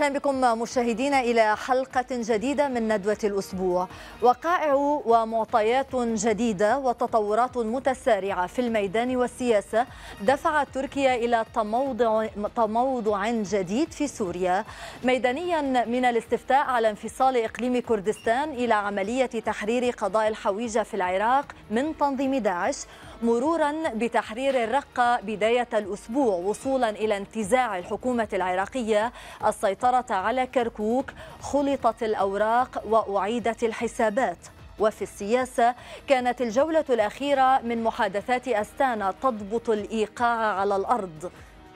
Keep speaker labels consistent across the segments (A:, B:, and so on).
A: أهلا بكم مشاهدينا إلى حلقة جديدة من ندوة الأسبوع وقائع ومعطيات جديدة وتطورات متسارعة في الميدان والسياسة دفعت تركيا إلى تموضع, تموضع جديد في سوريا ميدانيا من الاستفتاء على انفصال إقليم كردستان إلى عملية تحرير قضاء الحويجة في العراق من تنظيم داعش مرورا بتحرير الرقة بداية الأسبوع وصولا إلى انتزاع الحكومة العراقية السيطرة على كركوك خلطت الأوراق وأعيدت الحسابات وفي السياسة كانت الجولة الأخيرة من محادثات أستانا تضبط الإيقاع على الأرض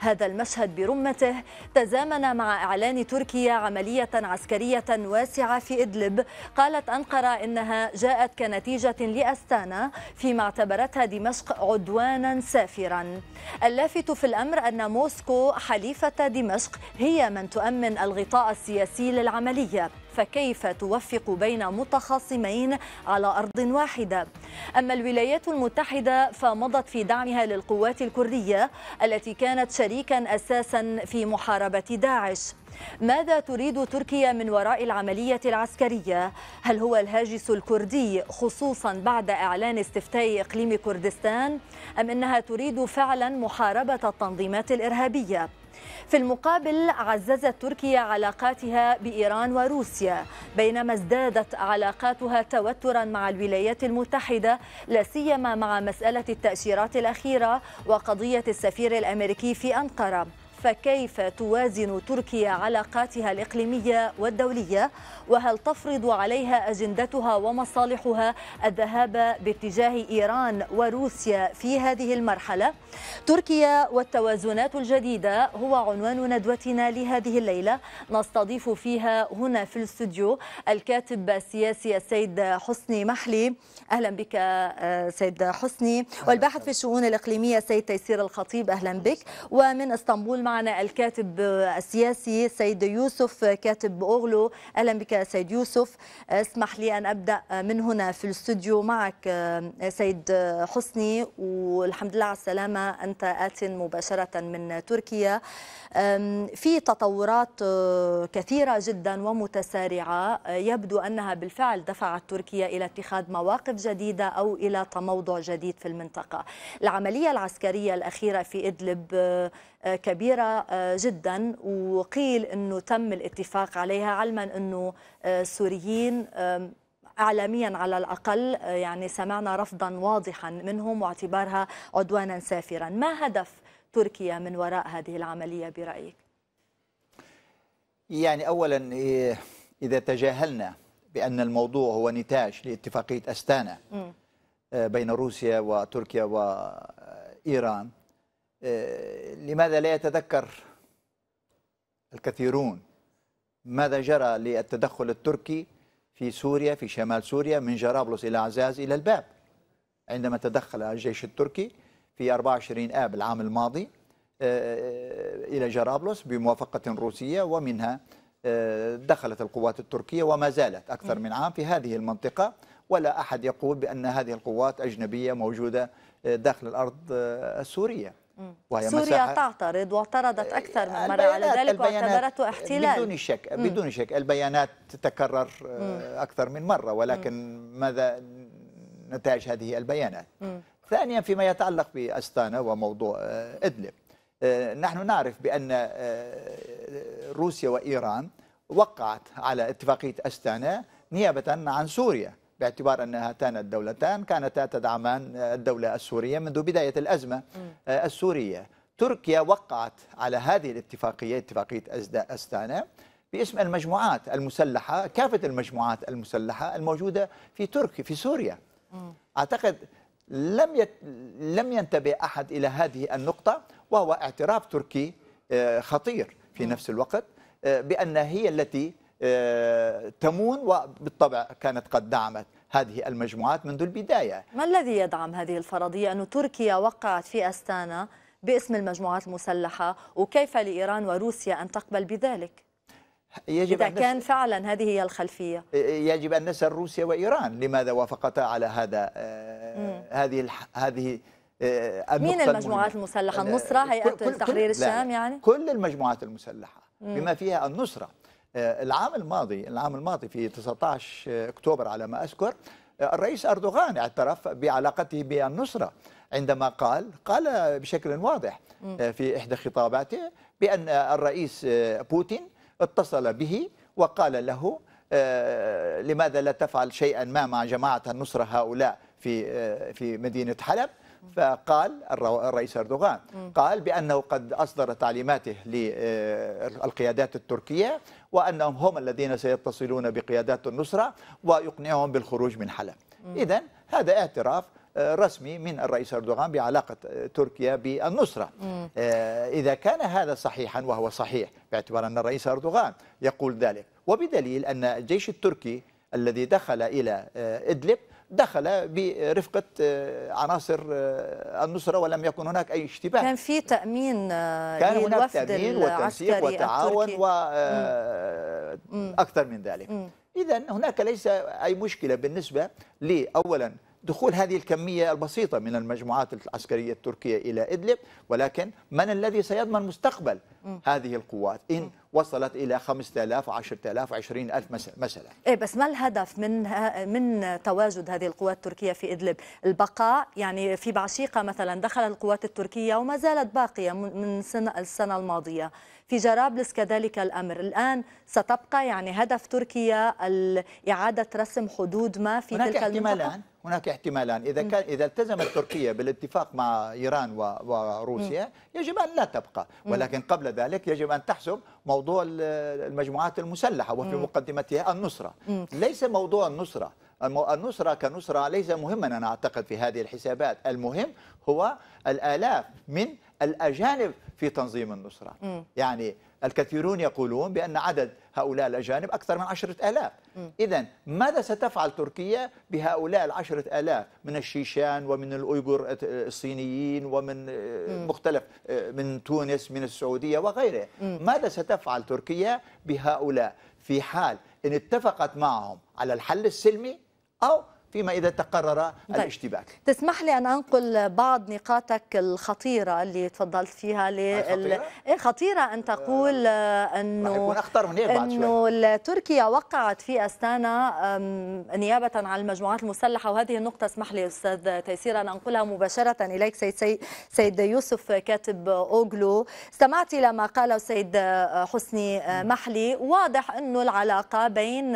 A: هذا المشهد برمته تزامن مع إعلان تركيا عملية عسكرية واسعة في إدلب قالت أنقرة إنها جاءت كنتيجة لأستانا فيما اعتبرتها دمشق عدوانا سافرا اللافت في الأمر أن موسكو حليفة دمشق هي من تؤمن الغطاء السياسي للعملية فكيف توفق بين متخاصمين على أرض واحدة أما الولايات المتحدة فمضت في دعمها للقوات الكردية التي كانت شريكا أساسا في محاربة داعش ماذا تريد تركيا من وراء العملية العسكرية؟ هل هو الهاجس الكردي خصوصا بعد إعلان استفتاء إقليم كردستان؟ أم أنها تريد فعلا محاربة التنظيمات الإرهابية؟ في المقابل عززت تركيا علاقاتها بإيران وروسيا بينما ازدادت علاقاتها توترا مع الولايات المتحدة لا سيما مع مسألة التأشيرات الأخيرة وقضية السفير الأمريكي في أنقرة فكيف توازن تركيا علاقاتها الإقليمية والدولية وهل تفرض عليها أجندتها ومصالحها الذهاب باتجاه إيران وروسيا في هذه المرحلة تركيا والتوازنات الجديدة هو عنوان ندوتنا لهذه الليلة نستضيف فيها هنا في الاستوديو الكاتب السياسي السيد حسني محلي أهلا بك آه، سيد حسني والباحث في الشؤون الإقليمية السيد تيسير الخطيب أهلا بك ومن اسطنبول مع معنا الكاتب السياسي سيد يوسف كاتب أغلو أهلا بك سيد يوسف اسمح لي أن أبدأ من هنا في الاستوديو معك سيد حسني والحمد لله على السلامة أنت آت مباشرة من تركيا في تطورات آه، كثيرة جدا ومتسارعة يبدو أنها بالفعل دفعت تركيا إلى اتخاذ مواقف جديدة أو إلى تموضع جديد في المنطقة العملية العسكرية الأخيرة في إدلب آه، كبيرة آه، جدا وقيل أنه تم الاتفاق عليها علما أنه السوريين آه، اعلاميا على الاقل آه، يعني سمعنا رفضا واضحا منهم واعتبارها عدوانا سافرا، ما هدف تركيا من وراء هذه العمليه برايك؟
B: يعني اولا إيه، اذا تجاهلنا بان الموضوع هو نتاج لاتفاقيه استانا بين روسيا وتركيا وايران آه، لماذا لا يتذكر الكثيرون ماذا جرى للتدخل التركي في سوريا في شمال سوريا من جرابلس إلى عزاز إلى الباب عندما تدخل الجيش التركي في 24 آب العام الماضي آه، آه، إلى جرابلس بموافقة روسية ومنها دخلت القوات التركية وما زالت أكثر من عام في هذه المنطقة ولا أحد يقول بأن هذه القوات أجنبية موجودة داخل الأرض السورية وهي سوريا مساحة
A: تعترض واعترضت أكثر من مرة على ذلك واعتبرته احتلال بدون
B: شك بدون شك البيانات تتكرر آه، أكثر من مرة ولكن ماذا نتائج هذه البيانات ثانيا فيما يتعلق بأستانا وموضوع آه، إدلب آه، نحن نعرف بأن روسيا وإيران وقعت على اتفاقية أستانا نيابة عن سوريا باعتبار أن هاتان الدولتان كانتا تدعمان الدولة السورية منذ بداية الأزمة آه، السورية تركيا وقعت على هذه الاتفاقية اتفاقية أستانا باسم المجموعات المسلحة كافة المجموعات المسلحة الموجودة في تركيا في سوريا أعتقد لم يت... لم ينتبه أحد إلى هذه النقطة وهو اعتراف تركي آه، خطير في نفس الوقت آه، بأن هي التي آه، تمون وبالطبع كانت قد دعمت هذه المجموعات منذ البداية
A: ما الذي يدعم هذه الفرضية أن تركيا وقعت في أستانا باسم المجموعات المسلحة وكيف لإيران وروسيا أن تقبل بذلك؟
B: يجب إذا أن كان
A: فعلا هذه هي الخلفية
B: آه، آه، يجب أن نسأل روسيا وإيران لماذا وافقتا على هذا هذه هذه مين المجموعات
A: المسلحة؟ النصرة هيئة تحرير الشام يعني؟
B: كل المجموعات المسلحة بما فيها النصرة آه، العام الماضي العام الماضي في 19 اكتوبر على ما اذكر آه، الرئيس اردوغان اعترف بعلاقته بالنصره عندما قال قال بشكل واضح آه، في احدى خطاباته بان الرئيس بوتين اتصل به وقال له لماذا لا تفعل شيئا ما مع جماعه النصره هؤلاء في في مدينه حلب فقال الرئيس أردوغان قال بأنه قد أصدر تعليماته للقيادات التركية وأنهم هم الذين سيتصلون بقيادات النصرة ويقنعهم بالخروج من حلب إذا هذا اعتراف آه، رسمي من الرئيس أردوغان بعلاقة آه، تركيا بالنصرة آه، إذا كان هذا صحيحا وهو صحيح باعتبار أن الرئيس أردوغان يقول ذلك وبدليل أن الجيش التركي الذي دخل إلى إدلب دخل برفقة آه، عناصر آه، النصرة ولم يكن هناك أي اشتباه كان
A: في تأمين آه، كان هناك تأمين وتنسيق وتعاون
B: وأكثر من ذلك إذا هناك ليس أي مشكلة بالنسبة لأولا دخول هذه الكمية البسيطة من المجموعات العسكرية التركية إلى إدلب ولكن من الذي سيضمن مستقبل هذه القوات إن وصلت إلى 5000 10000 20000 مثلا
A: إيه بس ما الهدف من من تواجد هذه القوات التركية في إدلب البقاء يعني في بعشيقة مثلا دخلت القوات التركية وما زالت باقية من سنة السنة الماضية في جرابلس كذلك الأمر الآن ستبقى يعني هدف تركيا إعادة رسم حدود ما في تلك المنطقة
B: هناك احتمالان اذا كان اذا التزمت تركيا بالاتفاق مع ايران وروسيا يجب ان لا تبقى ولكن قبل ذلك يجب ان تحسب موضوع المجموعات المسلحه وفي مقدمتها النصره ليس موضوع النصره النصرة كنصرة ليس مهما أنا أعتقد في هذه الحسابات المهم هو الآلاف من الأجانب في تنظيم النصرة م. يعني الكثيرون يقولون بأن عدد هؤلاء الأجانب أكثر من عشرة آلاف إذا ماذا ستفعل تركيا بهؤلاء العشرة آلاف من الشيشان ومن الأيغور الصينيين ومن آه، م. مختلف آه، من تونس من السعودية وغيره م. ماذا ستفعل تركيا بهؤلاء في حال إن اتفقت معهم على الحل السلمي أو فيما إذا تقرر طيب. الاشتباك
A: تسمح لي أن أنقل بعض نقاطك الخطيرة اللي تفضلت فيها لل... خطيرة؟, إيه، خطيرة أن تقول آه، أنه أخطر بعد أنه تركيا وقعت في أستانا نيابة عن المجموعات المسلحة وهذه النقطة اسمح لي أستاذ تيسير أن أنقلها مباشرة إليك سيد, سيد, سيد يوسف كاتب أوغلو استمعت إلى ما قاله السيد حسني محلي واضح أنه العلاقة بين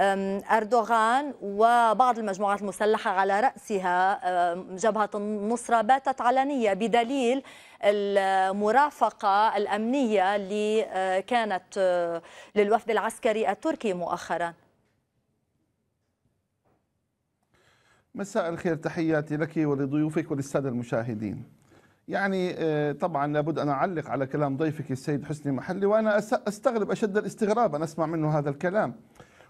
A: أردوغان وبعض المجموعات المسلحة على رأسها جبهة النصرة باتت علنية بدليل المرافقة الأمنية اللي أه، كانت أه، للوفد العسكري التركي مؤخراً
C: مساء الخير تحياتي لك ولضيوفك وللسادة المشاهدين يعني أه، طبعا لابد أن أعلق على كلام ضيفك السيد حسني محلي وأنا أستغرب أشد الاستغراب أن أسمع منه هذا الكلام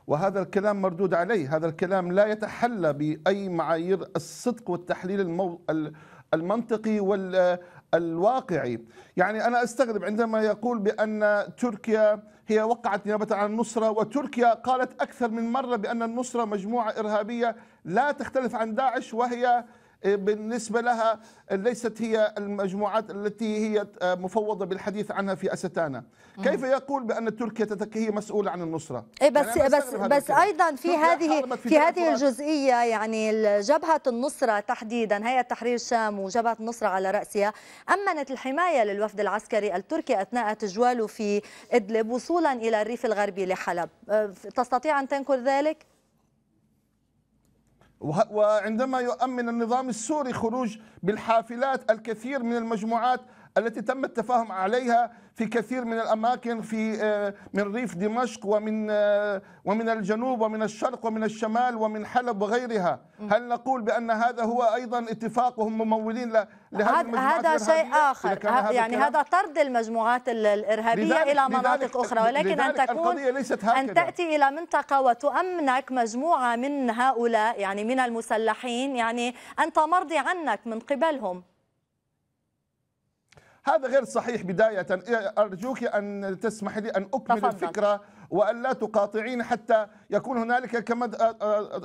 C: وهذا الكلام مردود عليه هذا الكلام لا يتحلى بأي معايير الصدق والتحليل المو... المنطقي والواقعي يعني أنا أستغرب عندما يقول بأن تركيا هي وقعت نيابة عن النصرة وتركيا قالت أكثر من مرة بأن النصرة مجموعة إرهابية لا تختلف عن داعش وهي آه، بالنسبة لها ليست هي المجموعات التي هي آه، مفوضة بالحديث عنها في أستانا كيف يقول بأن تركيا هي مسؤولة عن النصرة إيه، بس
A: يعني بس بس أيضا في هذه في, في هذه الجزئية يعني جبهة النصرة تحديدا هيئة تحرير الشام وجبهة النصرة على رأسها أمنت الحماية للوفد العسكري التركي أثناء تجواله في إدلب وصولا إلى الريف الغربي لحلب آه، تستطيع أن تنكر ذلك؟
C: وعندما يؤمن النظام السوري خروج بالحافلات الكثير من المجموعات التي تم التفاهم عليها في كثير من الاماكن في آه، من ريف دمشق ومن آه، ومن الجنوب ومن الشرق ومن الشمال ومن حلب وغيرها هل نقول بان هذا هو ايضا اتفاق وهم ممولين لهذه المجموعات هذا شيء اخر هذا يعني هذا
A: طرد المجموعات الارهابيه الى مناطق اخرى ولكن ان تكون ليست ان تاتي الى منطقه وتؤمنك مجموعه من هؤلاء يعني من المسلحين يعني انت مرضي عنك من قبلهم
C: هذا غير صحيح بداية أرجوك أن تسمح لي أن أكمل تفضل. الفكرة وأن لا تقاطعين حتى يكون هنالك كما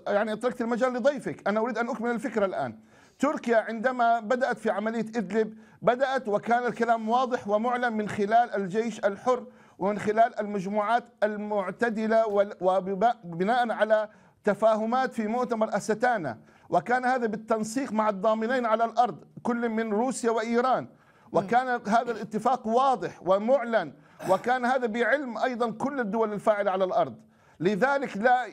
C: يعني تركت المجال لضيفك أنا أريد أن أكمل الفكرة الآن تركيا عندما بدأت في عملية إدلب بدأت وكان الكلام واضح ومعلن من خلال الجيش الحر ومن خلال المجموعات المعتدلة وبناء على تفاهمات في مؤتمر أستانا وكان هذا بالتنسيق مع الضامنين على الأرض كل من روسيا وإيران وكان هذا الاتفاق واضح ومعلن وكان هذا بعلم أيضا كل الدول الفاعلة على الأرض لذلك لا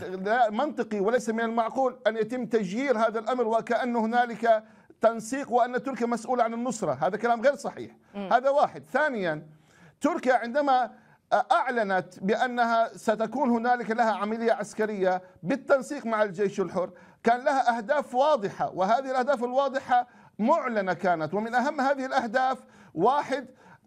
C: لا منطقي وليس من المعقول ان يتم تجيير هذا الامر وكان هنالك تنسيق وان تركيا مسؤوله عن النصره، هذا كلام غير صحيح. هذا واحد، ثانيا تركيا عندما اعلنت بانها ستكون هنالك لها عمليه عسكريه بالتنسيق مع الجيش الحر، كان لها اهداف واضحه وهذه الاهداف الواضحه معلنة كانت ومن أهم هذه الأهداف واحد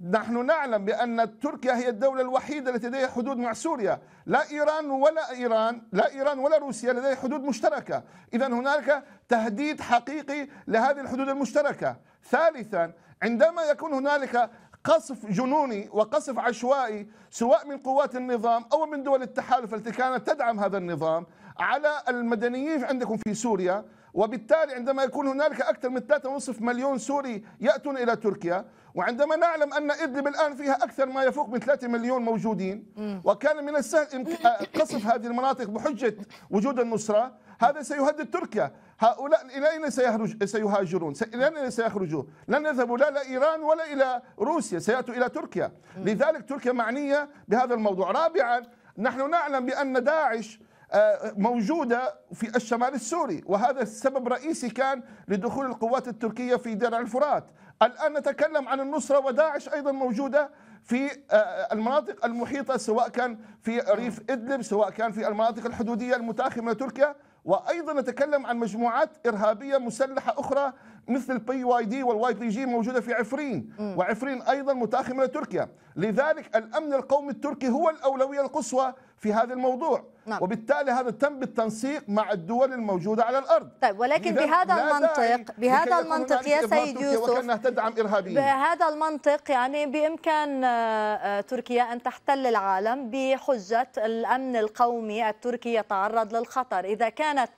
C: نحن نعلم بأن تركيا هي الدولة الوحيدة التي لديها حدود مع سوريا لا إيران ولا إيران لا إيران ولا روسيا لديها حدود مشتركة إذا هناك تهديد حقيقي لهذه الحدود المشتركة ثالثا عندما يكون هنالك قصف جنوني وقصف عشوائي سواء من قوات النظام او من دول التحالف التي كانت تدعم هذا النظام على المدنيين عندكم في سوريا وبالتالي عندما يكون هنالك أكثر من 3.5 مليون سوري يأتون إلى تركيا وعندما نعلم أن إدلب الآن فيها أكثر ما يفوق من 3 مليون موجودين وكان من السهل آه، قصف هذه المناطق بحجة وجود النصرة هذا سيهدد تركيا هؤلاء إلى أين سيهرج سيهاجرون إلى أين سيخرجون لن يذهبوا لا إلى إيران ولا إلى روسيا سيأتوا إلى تركيا لذلك تركيا معنية بهذا الموضوع رابعا نحن نعلم بأن داعش آه، موجودة في الشمال السوري وهذا السبب رئيسي كان لدخول القوات التركية في درع الفرات الآن نتكلم عن النصرة وداعش أيضا موجودة في آه، المناطق المحيطة سواء كان في ريف إدلب سواء كان في المناطق الحدودية المتاخمة لتركيا وايضا نتكلم عن مجموعات ارهابيه مسلحه اخرى مثل البي واي دي والواي بي جي موجوده في عفرين وعفرين ايضا متاخمه لتركيا لذلك الامن القومي التركي هو الاولويه القصوى في هذا الموضوع نعم. وبالتالي هذا تم بالتنسيق مع الدول الموجوده على الارض طيب ولكن بهذا المنطق بهذا المنطق يا سيد يوسف وكانها تدعم ارهابيين بهذا
A: المنطق يعني بامكان آه، آه، تركيا ان تحتل العالم بحجه الامن القومي التركي يتعرض للخطر اذا كانت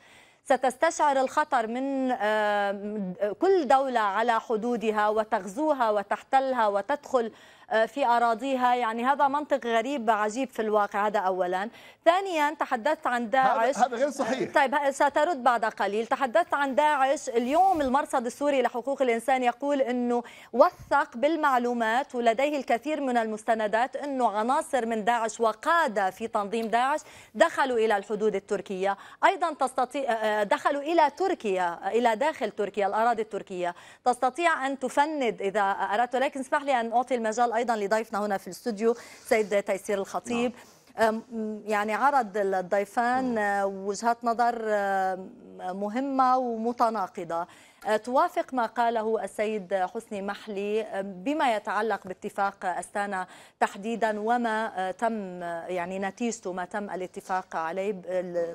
A: ستستشعر الخطر من آه، كل دولة على حدودها وتغزوها وتحتلها وتدخل آه، في أراضيها يعني هذا منطق غريب عجيب في الواقع هذا أولا ثانيا تحدثت عن داعش هذا غير صحيح طيب سترد بعد قليل تحدثت عن داعش اليوم المرصد السوري لحقوق الإنسان يقول أنه وثق بالمعلومات ولديه الكثير من المستندات أنه عناصر من داعش وقادة في تنظيم داعش دخلوا إلى الحدود التركية أيضا تستطيع آه، آه، دخلوا إلى تركيا إلى داخل تركيا الأراضي التركية تستطيع أن تفند إذا أردت ولكن اسمح لي أن أعطي المجال ايضا لضيفنا هنا في الاستوديو سيد تيسير الخطيب نعم. يعني عرض الضيفان نعم. آه، وجهات نظر آه، مهمة ومتناقضة آه، توافق ما قاله السيد حسني محلي آه، بما يتعلق باتفاق أستانا تحديدا وما آه، تم يعني نتيجته ما تم الاتفاق عليه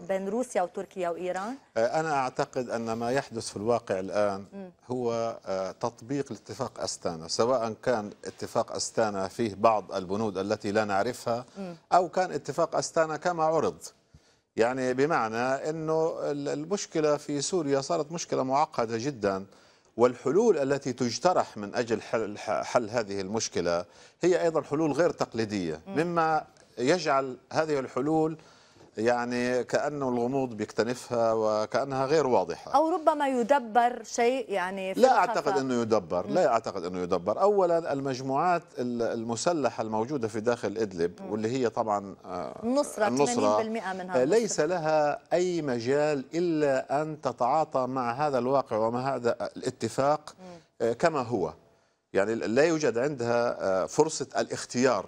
A: بين روسيا وتركيا وإيران
D: أنا أعتقد أن ما يحدث في الواقع الآن هو تطبيق لاتفاق أستانا سواء كان اتفاق أستانا فيه بعض البنود التي لا نعرفها أو كان اتفاق أستانا كما عرض يعني بمعنى أنه المشكلة في سوريا صارت مشكلة معقدة جدا والحلول التي تجترح من أجل حل, حل هذه المشكلة هي أيضا حلول غير تقليدية مما يجعل هذه الحلول يعني كأنه الغموض بيكتنفها وكأنها غير واضحة
A: أو ربما يدبر شيء يعني في لا أعتقد
D: أنه يدبر لا أعتقد أنه يدبر أولا المجموعات المسلحة الموجودة في داخل إدلب م. واللي هي طبعا نصرة آه، النصرة 80%
A: منها ليس
D: لها أي مجال إلا أن تتعاطى مع هذا الواقع ومع هذا الاتفاق م. آه، كما هو يعني لا يوجد عندها آه، فرصة الاختيار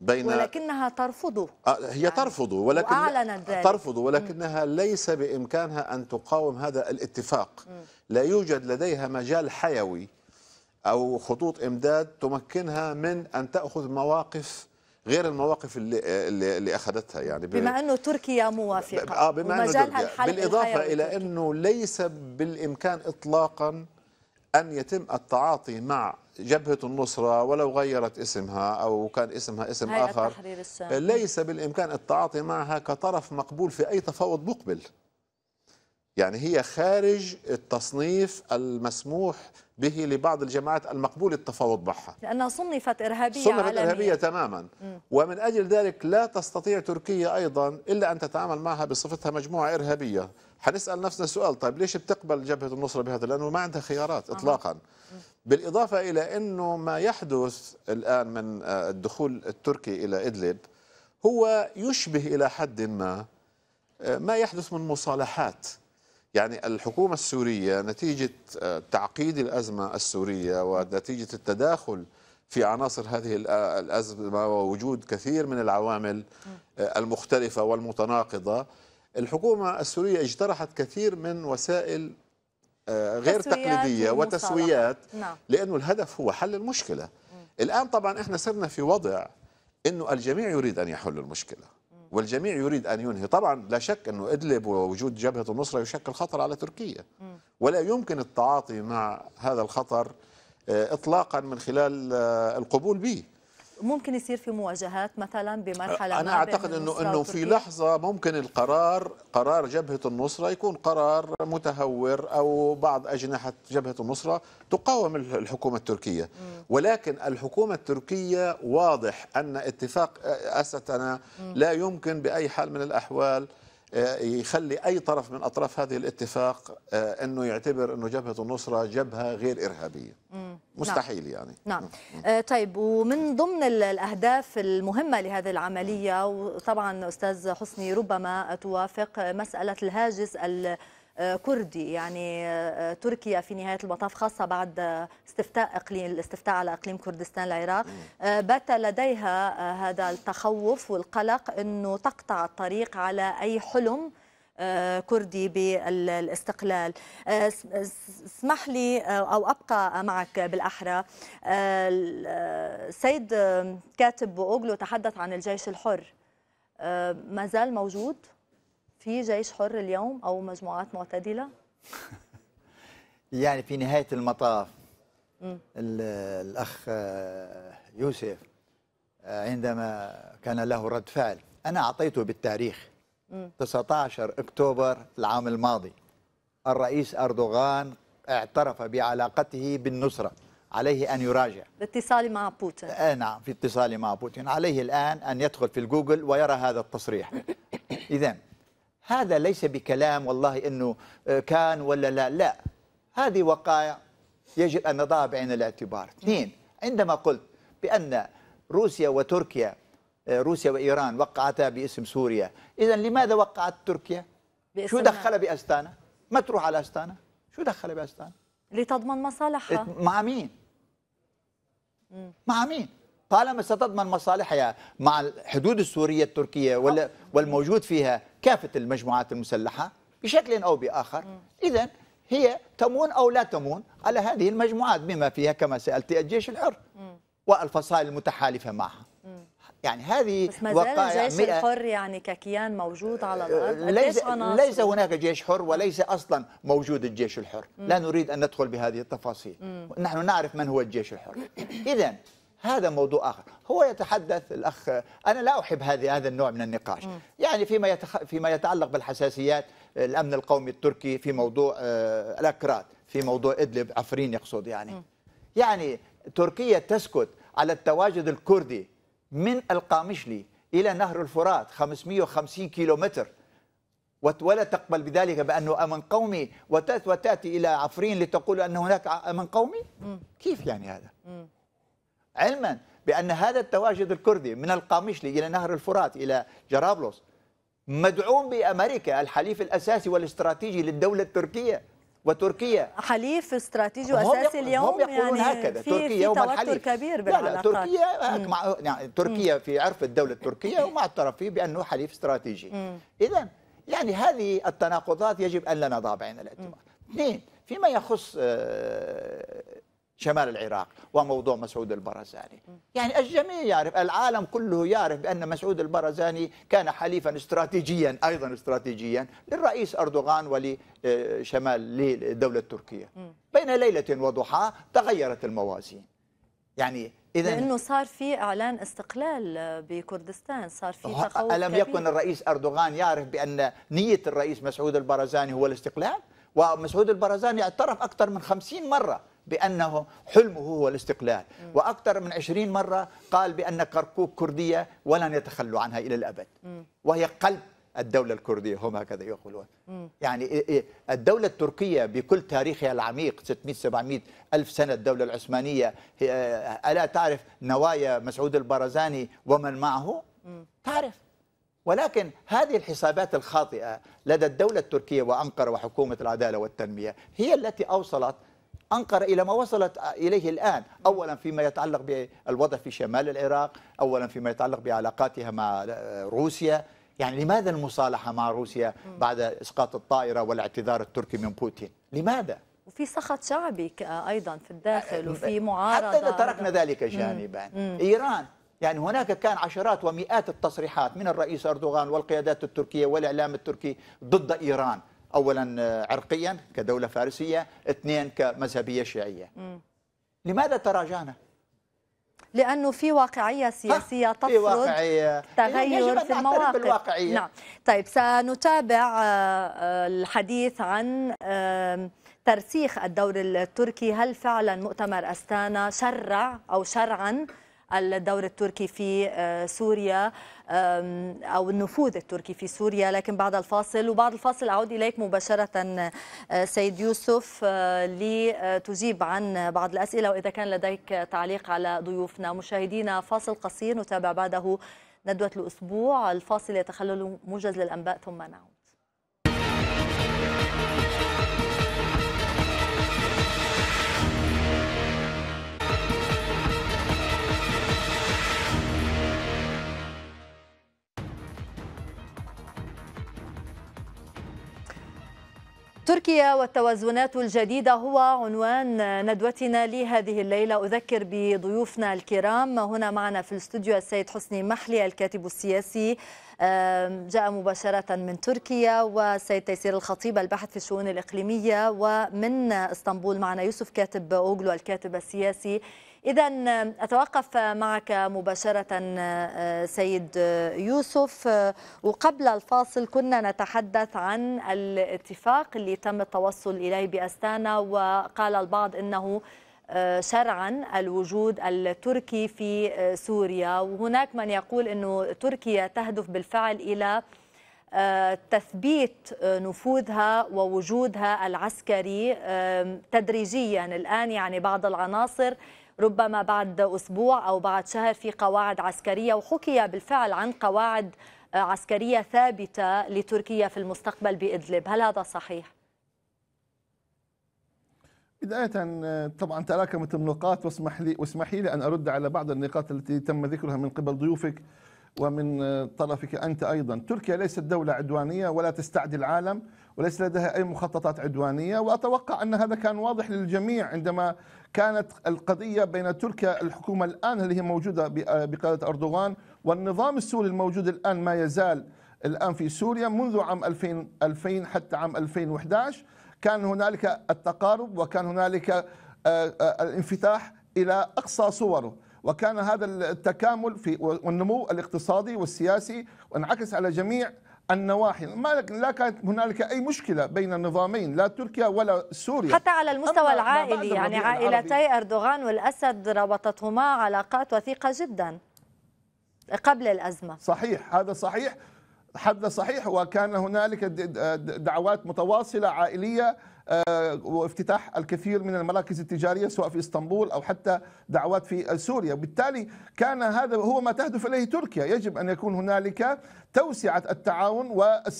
D: بين
A: ولكنها ترفضه
D: آه، هي يعني ترفضه ولكن وأعلنت ذلك. ترفضه ولكنها م. ليس بإمكانها أن تقاوم هذا الاتفاق م. لا يوجد لديها مجال حيوي أو خطوط إمداد تمكنها من أن تأخذ مواقف غير المواقف اللي اللي, اللي اخذتها يعني بما
A: انه تركيا موافقه اه بما انه تركيا بالاضافه
D: الى انه ليس بالامكان اطلاقا ان يتم التعاطي مع جبهة النصرة ولو غيرت اسمها أو كان اسمها اسم آخر ليس بالإمكان التعاطي معها كطرف مقبول في أي تفاوض مقبل يعني هي خارج التصنيف المسموح به لبعض الجماعات المقبول التفاوض معها
A: لأنها صنفت إرهابية صنفت عالمية. إرهابية
D: تماما م. ومن أجل ذلك لا تستطيع تركيا أيضا إلا أن تتعامل معها بصفتها مجموعة إرهابية حنسال نفسنا سؤال طيب ليش بتقبل جبهه النصره بهذا لانه ما عندها خيارات اطلاقا بالاضافه الى انه ما يحدث الان من آه، الدخول التركي الى ادلب هو يشبه الى حد ما آه، ما يحدث من مصالحات يعني الحكومه السوريه نتيجه آه، تعقيد الازمه السوريه ونتيجه التداخل في عناصر هذه الازمه ووجود كثير من العوامل المختلفه والمتناقضه الحكومة السورية اجترحت كثير من وسائل آه، غير تقليدية وتسويات نعم. لأنه الهدف هو حل المشكلة الآن طبعا إحنا صرنا في وضع أنه الجميع يريد أن يحل المشكلة والجميع يريد أن ينهي طبعا لا شك أنه إدلب ووجود جبهة النصرة يشكل خطر على تركيا ولا يمكن التعاطي مع هذا الخطر آه، إطلاقا من خلال آه، القبول به
A: ممكن يصير في مواجهات مثلا بمرحله انا اعتقد انه انه في
D: لحظه ممكن القرار قرار جبهه النصره يكون قرار متهور او بعض اجنحه جبهه النصره تقاوم الحكومه التركيه ولكن الحكومه التركيه واضح ان اتفاق استنا لا يمكن باي حال من الاحوال آه، يخلي أي طرف من أطراف هذه الاتفاق آه، أنه يعتبر أنه جبهة النصرة جبهة غير إرهابية
C: نعم.
A: مستحيل
D: نعم. يعني نعم مم.
A: آه، طيب ومن ضمن الأهداف المهمة لهذه العملية وطبعا أستاذ حسني ربما توافق مسألة الهاجس ال كردي يعني آه، تركيا في نهاية المطاف خاصة بعد استفتاء إقليم الاستفتاء على إقليم كردستان العراق آه، بات لديها آه، هذا التخوف والقلق أنه تقطع الطريق على أي حلم كردي بالاستقلال اسمح لي أو أبقى معك بالأحرى السيد كاتب أوغلو تحدث عن الجيش الحر ما زال موجود؟ في جيش حر اليوم او مجموعات معتدله
B: يعني في نهايه المطاف الاخ آه، يوسف آه، عندما كان له رد فعل انا اعطيته بالتاريخ 19 اكتوبر العام الماضي الرئيس اردوغان اعترف بعلاقته بالنصره عليه ان يراجع باتصالي مع بوتين آه نعم في اتصال مع بوتين عليه الان ان يدخل في الجوجل ويرى هذا التصريح اذا هذا ليس بكلام والله انه آه، كان ولا لا لا هذه وقائع يجب ان نضعها بعين الاعتبار نعم. اثنين عندما قلت بان روسيا وتركيا آه، روسيا وايران وقعتا باسم سوريا اذا لماذا وقعت تركيا شو دخل باستانا ما تروح على استانا شو دخل باستانا لتضمن مصالحها مع مين مع مين طالما ستضمن مصالحها مع الحدود السوريه التركيه ولا والموجود فيها كافه المجموعات المسلحه بشكل او باخر اذا هي تمون او لا تمون على هذه المجموعات بما فيها كما سالت الجيش الحر والفصائل المتحالفه معها يعني هذه بس ما زال الجيش الحر
A: يعني ككيان موجود على الارض آه، ليس ليس
B: هناك جيش حر وليس اصلا موجود الجيش الحر مم. لا نريد ان ندخل بهذه التفاصيل مم. نحن نعرف من هو الجيش الحر اذا هذا موضوع آخر هو يتحدث الأخ أنا لا أحب هذه هذا النوع من النقاش يعني فيما, يتخ... فيما يتعلق بالحساسيات الأمن القومي التركي في موضوع آه، الأكراد في موضوع إدلب عفرين يقصد يعني يعني تركيا تسكت على التواجد الكردي من القامشلي إلى نهر الفرات 550 كيلومتر ولا تقبل بذلك بانه امن قومي وتاتي الى عفرين لتقول ان هناك امن قومي؟ كيف يعني هذا؟ علما بأن هذا التواجد الكردي من القامشلي إلى نهر الفرات إلى جرابلس مدعوم بأمريكا الحليف الأساسي والاستراتيجي للدولة التركية وتركيا
A: حليف استراتيجي واساسي اليوم هم يقولون يعني هكذا في تركيا هم الحليف كبير لا لا تركيا
B: مع يعني تركيا في عرف الدوله التركيه ومعترف فيه بانه حليف استراتيجي اذا يعني هذه التناقضات يجب ان لا نضع بعين الاعتبار اثنين فيما يخص آه، شمال العراق وموضوع مسعود البرزاني يعني الجميع يعرف العالم كله يعرف بأن مسعود البرزاني كان حليفا استراتيجيا أيضا استراتيجيا للرئيس أردوغان ولشمال للدولة التركية بين ليلة وضحاها تغيرت الموازين يعني إذا لأنه
A: صار في إعلان استقلال بكردستان صار
B: في تخوف ألم كبير. يكن الرئيس أردوغان يعرف بأن نية الرئيس مسعود البرزاني هو الاستقلال ومسعود البرزاني اعترف أكثر من خمسين مرة بأنه حلمه هو الاستقلال وأكثر من عشرين مرة قال بأن كركوك كردية ولن يتخلوا عنها إلى الأبد وهي قلب الدولة الكردية هم هكذا يقولون يعني الدولة التركية بكل تاريخها العميق 600 700 ألف سنة الدولة العثمانية ألا تعرف نوايا مسعود البرزاني ومن معه تعرف ولكن هذه الحسابات الخاطئة لدى الدولة التركية وأنقرة وحكومة العدالة والتنمية هي التي أوصلت أنقرة إلى ما وصلت إليه الآن أولا فيما يتعلق بالوضع في شمال العراق أولا فيما يتعلق بعلاقاتها مع روسيا يعني لماذا المصالحة مع روسيا بعد إسقاط الطائرة والاعتذار التركي من بوتين لماذا؟ وفي سخط شعبي أيضا في الداخل أه، وفي أه، معارضة حتى إذا تركنا ذلك جانبا إيران يعني هناك كان عشرات ومئات التصريحات من الرئيس أردوغان والقيادات التركية والإعلام التركي ضد إيران أولا آه، عرقيا كدولة فارسية اثنين كمذهبية شيعية م. لماذا
A: تراجعنا؟ لانه في واقعيه آه، سياسيه تفرض في واقعية. تغير في المواقف بالواقعية. نعم طيب سنتابع آه، الحديث عن ترسيخ الدور التركي هل فعلا مؤتمر استانا شرع او شرعا الدور التركي في سوريا أو النفوذ التركي في سوريا لكن بعد الفاصل وبعد الفاصل أعود إليك مباشرة أه، سيد يوسف أه، لتجيب عن بعض الأسئلة وإذا كان لديك تعليق على ضيوفنا مشاهدينا فاصل قصير نتابع بعده ندوة الأسبوع الفاصل يتخلل موجز للأنباء ثم نعود تركيا والتوازنات الجديدة هو عنوان ندوتنا لهذه الليلة أذكر بضيوفنا الكرام هنا معنا في الاستوديو السيد حسني محلي الكاتب السياسي جاء مباشرة من تركيا والسيد تيسير الخطيب الباحث في الشؤون الإقليمية ومن اسطنبول معنا يوسف كاتب أوغلو الكاتب السياسي إذا أتوقف معك مباشرة آه، سيد يوسف آه، وقبل الفاصل كنا نتحدث عن الاتفاق اللي تم التوصل إليه بأستانا وقال البعض أنه آه، شرعا الوجود التركي في سوريا وهناك من يقول أنه تركيا تهدف بالفعل إلى تثبيت نفوذها ووجودها العسكري تدريجيا الآن يعني بعض العناصر ربما بعد أسبوع أو بعد شهر في قواعد عسكرية وحكي بالفعل عن قواعد عسكرية ثابتة لتركيا في المستقبل بإدلب هل هذا صحيح؟
C: بداية طبعا تراكمت النقاط واسمح لي واسمحي لي ان ارد على بعض النقاط التي تم ذكرها من قبل ضيوفك ومن طرفك انت ايضا، تركيا ليست دولة عدوانية ولا تستعدي العالم وليس لديها اي مخططات عدوانية واتوقع ان هذا كان واضح للجميع عندما كانت القضية بين تركيا الحكومة الآن اللي هي موجودة بقيادة أردوغان والنظام السوري الموجود الآن ما يزال الآن في سوريا منذ عام 2000, 2000 حتى عام 2011 كان هنالك التقارب وكان هنالك آه، آه، الانفتاح إلى أقصى صوره وكان هذا التكامل في والنمو الاقتصادي والسياسي وانعكس على جميع النواحي ما لا كانت هنالك اي مشكله بين النظامين لا تركيا ولا سوريا حتى على المستوى العائلي يعني عائلتي
A: اردوغان والاسد ربطتهما علاقات وثيقه جدا
C: قبل الازمه صحيح هذا صحيح هذا صحيح وكان هنالك دعوات متواصله عائليه آه، وافتتاح الكثير من المراكز التجارية سواء في إسطنبول أو حتى دعوات في سوريا بالتالي كان هذا هو ما تهدف إليه تركيا يجب أن يكون هنالك توسعة التعاون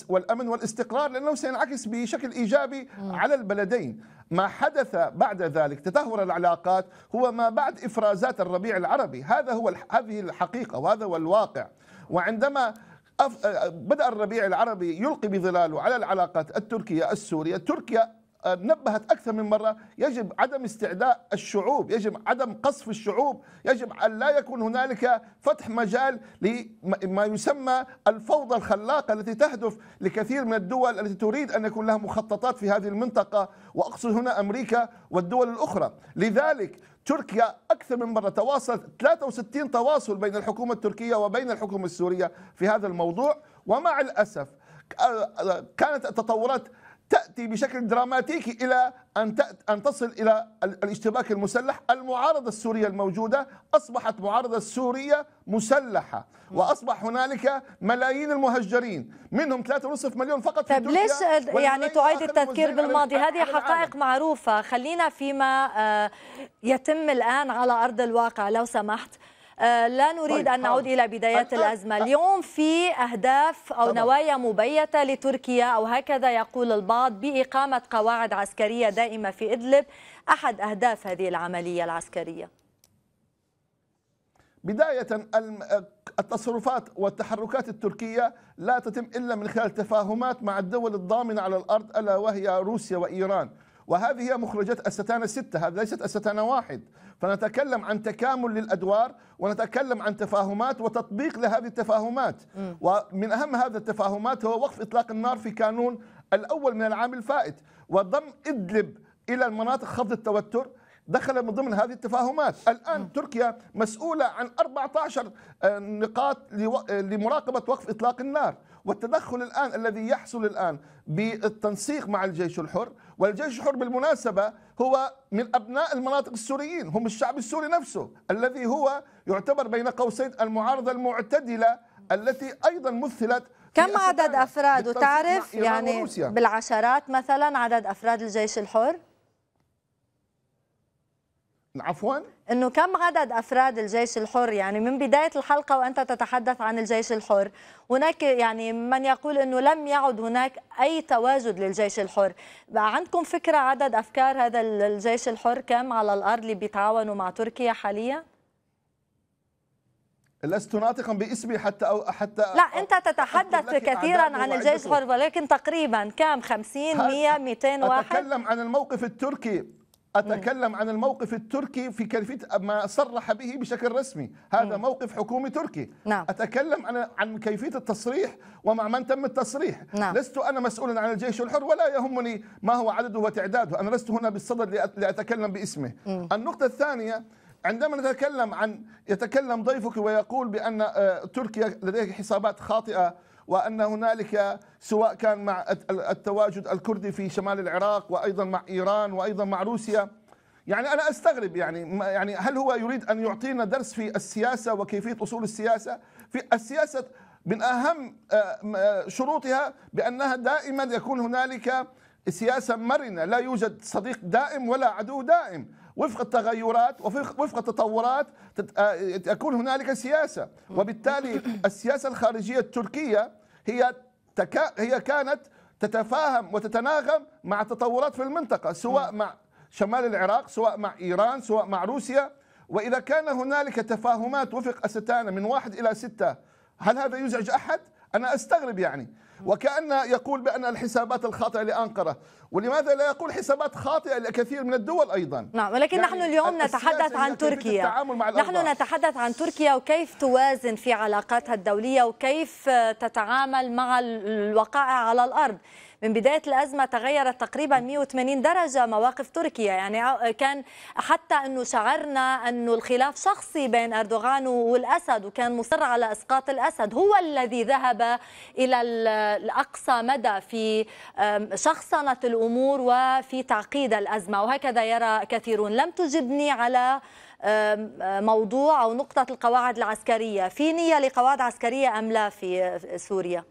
C: والأمن والاستقرار لأنه سينعكس بشكل إيجابي على البلدين ما حدث بعد ذلك تدهور العلاقات هو ما بعد افرازات الربيع العربي هذا هو هذه الحقيقه وهذا هو الواقع وعندما آه، بدا الربيع العربي يلقي بظلاله على العلاقات التركيه السوريه تركيا آه، نبهت اكثر من مره يجب عدم استعداء الشعوب، يجب عدم قصف الشعوب، يجب ان لا يكون هنالك فتح مجال لما يسمى الفوضى الخلاقه التي تهدف لكثير من الدول التي تريد ان يكون لها مخططات في هذه المنطقه واقصد هنا امريكا والدول الاخرى، لذلك تركيا أكثر من مرة تواصلت 63 تواصل بين الحكومة التركية وبين الحكومة السورية في هذا الموضوع ومع الأسف آه، آه، كانت التطورات تأتي بشكل دراماتيكي إلى أن أن تصل إلى الاشتباك المسلح المعارضة السورية الموجودة أصبحت معارضة سورية مسلحة وأصبح هنالك ملايين المهجرين منهم 3.5 مليون فقط في طيب ليش يعني تعيد التذكير بالماضي هذه حقائق
A: معروفة خلينا فيما آه، يتم الآن على أرض الواقع لو سمحت آه، لا نريد طيب، أن نعود إلى بدايات الأزمة اليوم في أهداف أو نوايا مبيتة لتركيا أو هكذا يقول البعض بإقامة قواعد عسكرية دائمة في إدلب أحد أهداف هذه العملية العسكرية
C: بداية التصرفات والتحركات التركية لا تتم إلا من خلال تفاهمات مع الدول الضامنة على الأرض ألا وهي روسيا وإيران وهذه هي مخرجات الستانة ستة هذه ليست الستانة واحد فنتكلم عن تكامل للادوار ونتكلم عن تفاهمات وتطبيق لهذه التفاهمات م. ومن اهم هذه التفاهمات هو وقف اطلاق النار في كانون الاول من العام الفائت وضم ادلب الى المناطق خفض التوتر دخل من ضمن هذه التفاهمات الآن تركيا مسؤولة عن 14 آه، نقاط لمراقبة وقف إطلاق النار والتدخل الآن الذي يحصل الآن بالتنسيق مع الجيش الحر والجيش الحر بالمناسبة هو من أبناء المناطق السوريين هم الشعب السوري نفسه الذي هو يعتبر بين قوسين المعارضة المعتدلة التي أيضا مثلت كم عدد أفراد وتعرف يعني
A: بالعشرات مثلا عدد أفراد الجيش الحر؟ عفوا انه كم عدد افراد الجيش الحر يعني من بدايه الحلقه وانت تتحدث عن الجيش الحر هناك يعني من يقول انه لم يعد هناك اي تواجد للجيش الحر عندكم فكره عدد افكار هذا الجيش الحر كم على الارض اللي بيتعاونوا مع تركيا حاليا
C: لست ناطقا باسمي حتى أو حتى لا
A: أو انت تتحدث كثيرا عن, عن الجيش الحر ولكن تقريبا كم 50 100 200 واحد اتكلم
C: عن الموقف التركي أتكلم عن الموقف التركي في كيفية ما صرح به بشكل رسمي هذا موقف حكومي تركي نعم. أتكلم عن عن كيفية التصريح ومع من تم التصريح نعم. لست أنا مسؤولا عن الجيش الحر ولا يهمني ما هو عدده وتعداده أنا لست هنا بالصدد لأتكلم باسمه مم. النقطة الثانية عندما نتكلم عن يتكلم ضيفك ويقول بأن آه، تركيا لديها حسابات خاطئة وأن هنالك سواء كان مع التواجد الكردي في شمال العراق وأيضا مع إيران وأيضا مع روسيا يعني أنا أستغرب يعني يعني هل هو يريد أن يعطينا درس في السياسة وكيفية أصول السياسة في السياسة من أهم آه، آه، شروطها بأنها دائما يكون هنالك سياسة مرنة لا يوجد صديق دائم ولا عدو دائم وفق التغيرات وفق وفق التطورات آه، تكون هنالك سياسه وبالتالي السياسه الخارجيه التركيه هي تكا هي كانت تتفاهم وتتناغم مع التطورات في المنطقه سواء مع شمال العراق سواء مع ايران سواء مع روسيا واذا كان هنالك تفاهمات وفق استانه من واحد الى سته هل هذا يزعج احد؟ انا استغرب يعني وكأن يقول بأن الحسابات الخاطئة لأنقرة ولماذا لا يقول حسابات خاطئة لكثير من الدول أيضا نعم ولكن يعني نحن اليوم نتحدث عن تركيا نحن
A: نتحدث عن تركيا وكيف توازن في علاقاتها الدولية وكيف تتعامل مع الوقائع على الأرض من بداية الأزمة تغيرت تقريبا 180 درجة مواقف تركيا يعني كان حتى أنه شعرنا أنه الخلاف شخصي بين أردوغان والأسد وكان مصر على إسقاط الأسد هو الذي ذهب إلى الأقصى مدى في شخصنة الأمور وفي تعقيد الأزمة وهكذا يرى كثيرون لم تجبني على موضوع أو نقطة القواعد العسكرية في نية لقواعد عسكرية أم لا في سوريا؟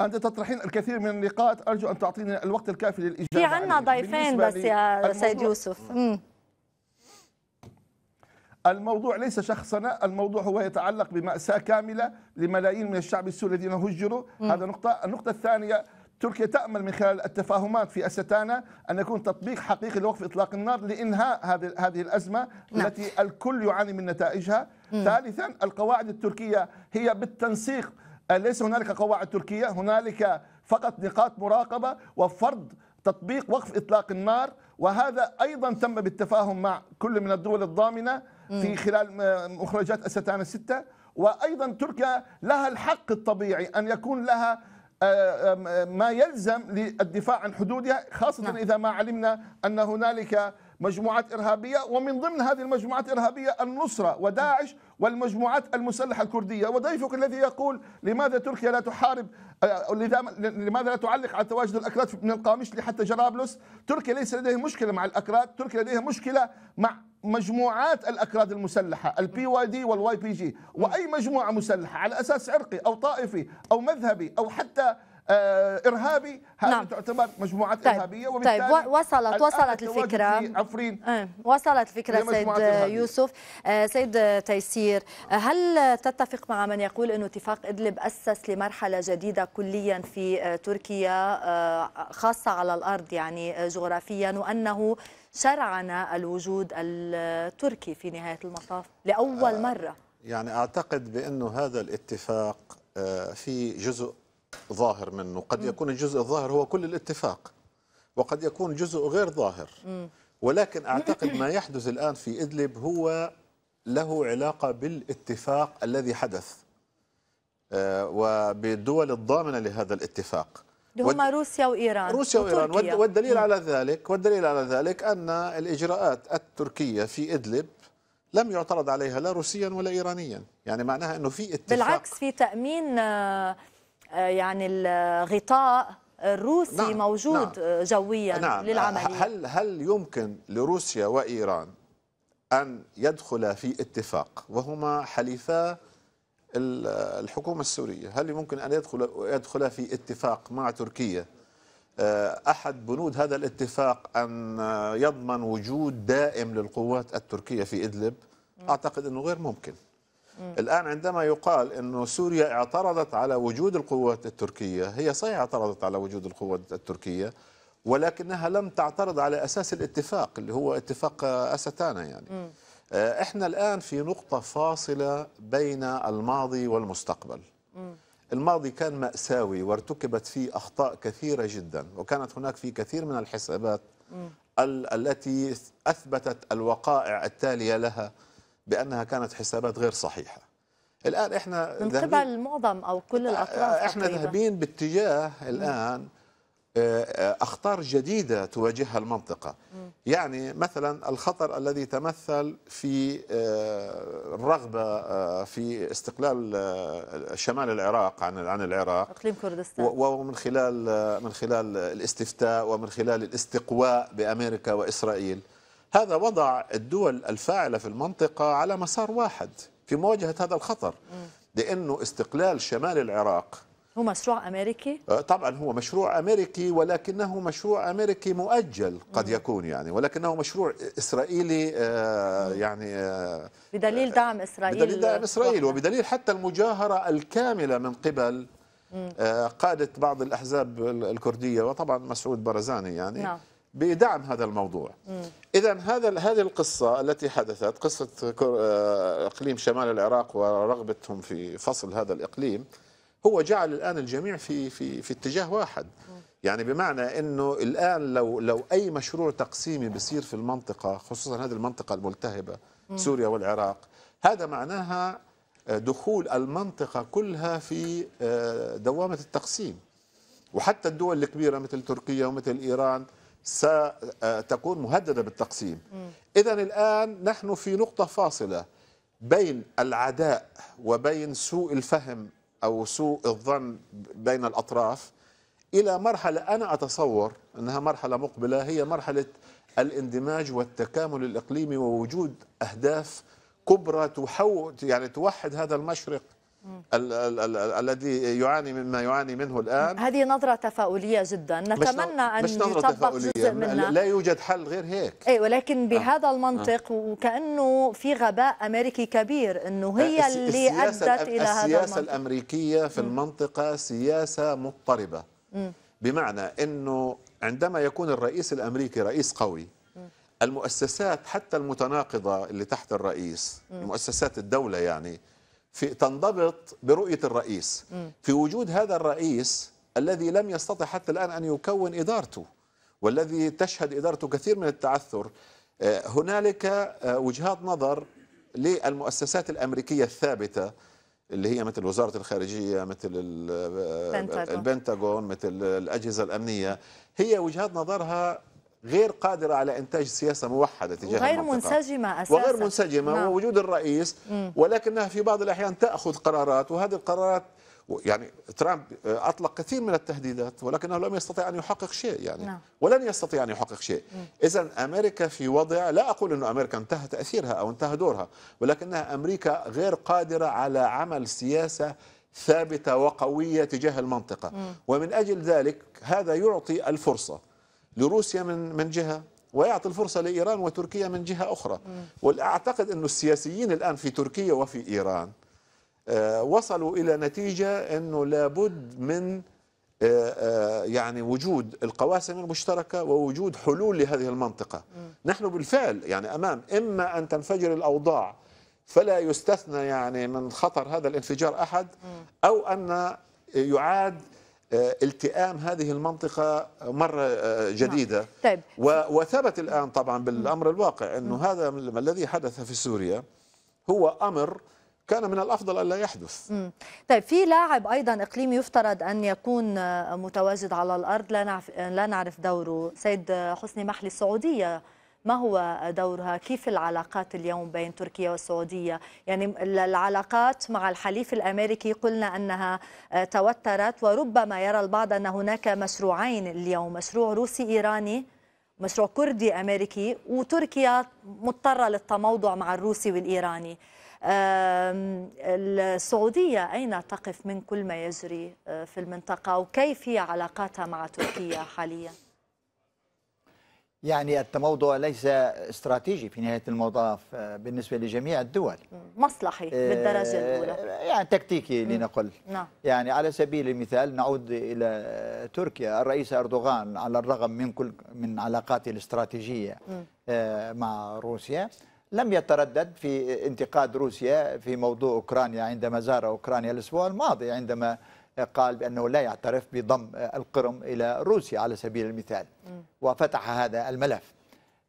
C: أنت تطرحين الكثير من النقاط أرجو أن تعطيني الوقت الكافي للإجابة في عنا ضيفين بس يا سيد يوسف مم. الموضوع ليس شخصنا الموضوع هو يتعلق بمأساة كاملة لملايين من الشعب السوري الذين هجروا هذا نقطة النقطة الثانية تركيا تأمل من خلال التفاهمات في أستانا أن يكون تطبيق حقيقي لوقف إطلاق النار لإنهاء هذه هذه الأزمة نعم. التي الكل يعاني من نتائجها ثالثا القواعد التركية هي بالتنسيق ليس هنالك قواعد تركيه هنالك فقط نقاط مراقبه وفرض تطبيق وقف اطلاق النار وهذا ايضا تم بالتفاهم مع كل من الدول الضامنه في خلال مخرجات الستانه السته وايضا تركيا لها الحق الطبيعي ان يكون لها آه، آه، ما يلزم للدفاع عن حدودها خاصه نعم. اذا ما علمنا ان هنالك مجموعات إرهابية ومن ضمن هذه المجموعات الإرهابية النصرة وداعش والمجموعات المسلحة الكردية وضيفك الذي يقول لماذا تركيا لا تحارب آه، لماذا لا تعلق على تواجد الأكراد من القامشلي حتى جرابلس تركيا ليس لديها مشكلة مع الأكراد تركيا لديها مشكلة مع مجموعات الاكراد المسلحه البي واي دي والواي بي جي واي مجموعه مسلحه على اساس عرقي او طائفي او مذهبي او حتى آه، ارهابي هذه نعم. تعتبر مجموعات طيب. ارهابيه طيب، وبالتالي طيب وصلت آه، وصلت الفكره عفرين
A: وصلت الفكره سيد إرهابية. يوسف آه، سيد تيسير هل تتفق مع من يقول انه اتفاق ادلب اسس لمرحله جديده كليا في تركيا خاصه على الارض يعني جغرافيا وانه شرعن الوجود التركي في نهايه المطاف لاول مره
D: يعني اعتقد بانه هذا الاتفاق في جزء ظاهر منه قد يكون الجزء الظاهر هو كل الاتفاق وقد يكون جزء غير ظاهر ولكن أعتقد ما يحدث الآن في إدلب هو له علاقة بالاتفاق الذي حدث آه، وبالدول الضامنة لهذا الاتفاق
A: هما روسيا وإيران روسيا وإيران وتركيا. والدليل على
D: ذلك والدليل على ذلك أن الإجراءات التركية في إدلب لم يعترض عليها لا روسيا ولا إيرانيا يعني معناها أنه في اتفاق
A: بالعكس في تأمين آه، آه، يعني الغطاء الروسي نعم موجود نعم آه، جويا نعم،, نعم للعملية
D: هل هل يمكن لروسيا وإيران أن يدخل في اتفاق وهما حليفا الحكومة السورية هل يمكن أن يدخل يدخل في اتفاق مع تركيا آه، أحد بنود هذا الاتفاق أن يضمن وجود دائم للقوات التركية في إدلب أعتقد أنه غير ممكن الآن عندما يقال أن سوريا اعترضت على وجود القوات التركية هي صحيح اعترضت على وجود القوات التركية ولكنها لم تعترض على أساس الاتفاق اللي هو اتفاق آه، أستانا يعني م. آه، احنا الآن في نقطة فاصلة بين الماضي والمستقبل م. الماضي كان مأساوي وارتكبت فيه أخطاء كثيرة جدا وكانت هناك في كثير من الحسابات م. التي أثبتت الوقائع التالية لها بانها كانت حسابات غير صحيحه الان احنا من قبل
A: معظم او كل آه، الاطراف احنا ذاهبين
D: باتجاه الان آه، آه، اخطار جديده تواجهها المنطقه يعني مثلا الخطر الذي تمثل في الرغبه في استقلال شمال العراق عن عن العراق اقليم كردستان ومن خلال من خلال الاستفتاء ومن خلال الاستقواء بامريكا واسرائيل هذا وضع الدول الفاعلة في المنطقة على مسار واحد في مواجهة هذا الخطر لأنه استقلال شمال العراق
A: هو مشروع أمريكي؟
D: آه، طبعا هو مشروع أمريكي ولكنه مشروع أمريكي مؤجل قد يكون يعني ولكنه مشروع إسرائيلي آه، يعني آه،
A: بدليل دعم إسرائيل بدليل دعم إسرائيل
D: وبدليل حتى المجاهرة الكاملة من قبل قادة بعض الأحزاب الكردية وطبعا مسعود برزاني يعني نعم. بدعم هذا الموضوع اذا هذا هذه القصه التي حدثت قصه آه، اقليم شمال العراق ورغبتهم في فصل هذا الاقليم هو جعل الان الجميع في في في اتجاه واحد يعني بمعنى انه الان لو لو اي مشروع تقسيمي بصير في المنطقه خصوصا هذه المنطقه الملتهبه سوريا والعراق هذا معناها آه، دخول المنطقه كلها في آه، دوامه التقسيم وحتى الدول الكبيره مثل تركيا ومثل ايران ستكون مهدده بالتقسيم اذا الان نحن في نقطه فاصله بين العداء وبين سوء الفهم او سوء الظن بين الاطراف الى مرحله انا اتصور انها مرحله مقبله هي مرحله الاندماج والتكامل الاقليمي ووجود اهداف كبرى تحو يعني توحد هذا المشرق ال ال ال الذي يعاني مما يعاني منه الان
A: هذه نظره تفاؤليه جدا نتمنى مش ان يطبق جزء منها لا
D: يوجد حل غير هيك
A: اي ولكن آه. بهذا آه. المنطق آه. وكانه في غباء امريكي كبير انه هي اللي ادت الى هذا السياسه
D: الامريكيه في المنطقه سياسه مضطربه م. بمعنى انه عندما يكون الرئيس الامريكي رئيس قوي المؤسسات حتى المتناقضة اللي تحت الرئيس مؤسسات الدولة يعني في تنضبط برؤية الرئيس في وجود هذا الرئيس الذي لم يستطع حتى الآن أن يكون إدارته والذي تشهد إدارته كثير من التعثر آه، هنالك آه، وجهات نظر للمؤسسات الأمريكية الثابتة اللي هي مثل وزارة الخارجية مثل آه، البنتاغون مثل الأجهزة الأمنية هي وجهات نظرها غير قادرة على إنتاج سياسة موحدة تجاه وغير المنطقة.
A: منسجمة أساسا وغير منسجمة نعم.
D: ووجود الرئيس مم. ولكنها في بعض الأحيان تأخذ قرارات وهذه القرارات يعني ترامب أطلق كثير من التهديدات ولكنه لم يستطع أن يحقق شيء يعني نعم. ولن يستطيع أن يحقق شيء إذا أمريكا في وضع لا أقول أن أمريكا انتهى تأثيرها أو انتهى دورها ولكنها أمريكا غير قادرة على عمل سياسة ثابتة وقوية تجاه المنطقة مم. ومن أجل ذلك هذا يعطي الفرصة لروسيا من من جهه ويعطي الفرصه لايران وتركيا من جهه اخرى واعتقد انه السياسيين الان في تركيا وفي ايران آه، وصلوا الى نتيجه انه لابد من آه، آه، يعني وجود القواسم المشتركه ووجود حلول لهذه المنطقه نحن بالفعل يعني امام اما ان تنفجر الاوضاع فلا يستثنى يعني من خطر هذا الانفجار احد او ان يعاد آه، التئام هذه المنطقة مرة آه، جديدة نعم. طيب. وثبت الآن طبعا بالأمر الواقع أنه هذا الذي حدث في سوريا هو أمر كان من الافضل الا يحدث.
A: مم. طيب في لاعب ايضا اقليمي يفترض ان يكون آه، متواجد على الارض لا لا نعرف دوره، سيد حسني محلي السعوديه ما هو دورها كيف العلاقات اليوم بين تركيا والسعودية يعني العلاقات مع الحليف الأمريكي قلنا أنها آه، توترت وربما يرى البعض أن هناك مشروعين اليوم مشروع روسي إيراني مشروع كردي أمريكي وتركيا مضطرة للتموضع مع الروسي والإيراني السعودية أين تقف من كل ما يجري آه، في المنطقة وكيف هي علاقاتها مع تركيا حالياً؟
B: يعني التموضع ليس استراتيجي في نهايه المطاف آه، بالنسبه لجميع الدول
A: مصلحي آه، بالدرجه الاولى
B: يعني تكتيكي لنقل نعم. يعني على سبيل المثال نعود الى تركيا الرئيس اردوغان على الرغم من كل من علاقاته الاستراتيجيه آه، مع روسيا لم يتردد في انتقاد روسيا في موضوع اوكرانيا عندما زار اوكرانيا الاسبوع الماضي عندما قال بأنه لا يعترف بضم القرم إلى روسيا على سبيل المثال وفتح هذا الملف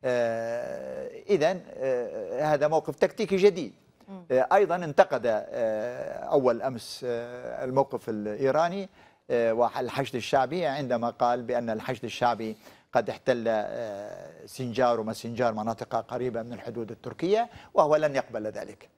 B: آه، إذا آه، هذا موقف تكتيكي جديد آه، أيضا انتقد أول أمس الموقف الإيراني والحشد الشعبي عندما قال بأن الحشد الشعبي قد احتل سنجار وما سنجار مناطق قريبة من الحدود التركية وهو لن يقبل ذلك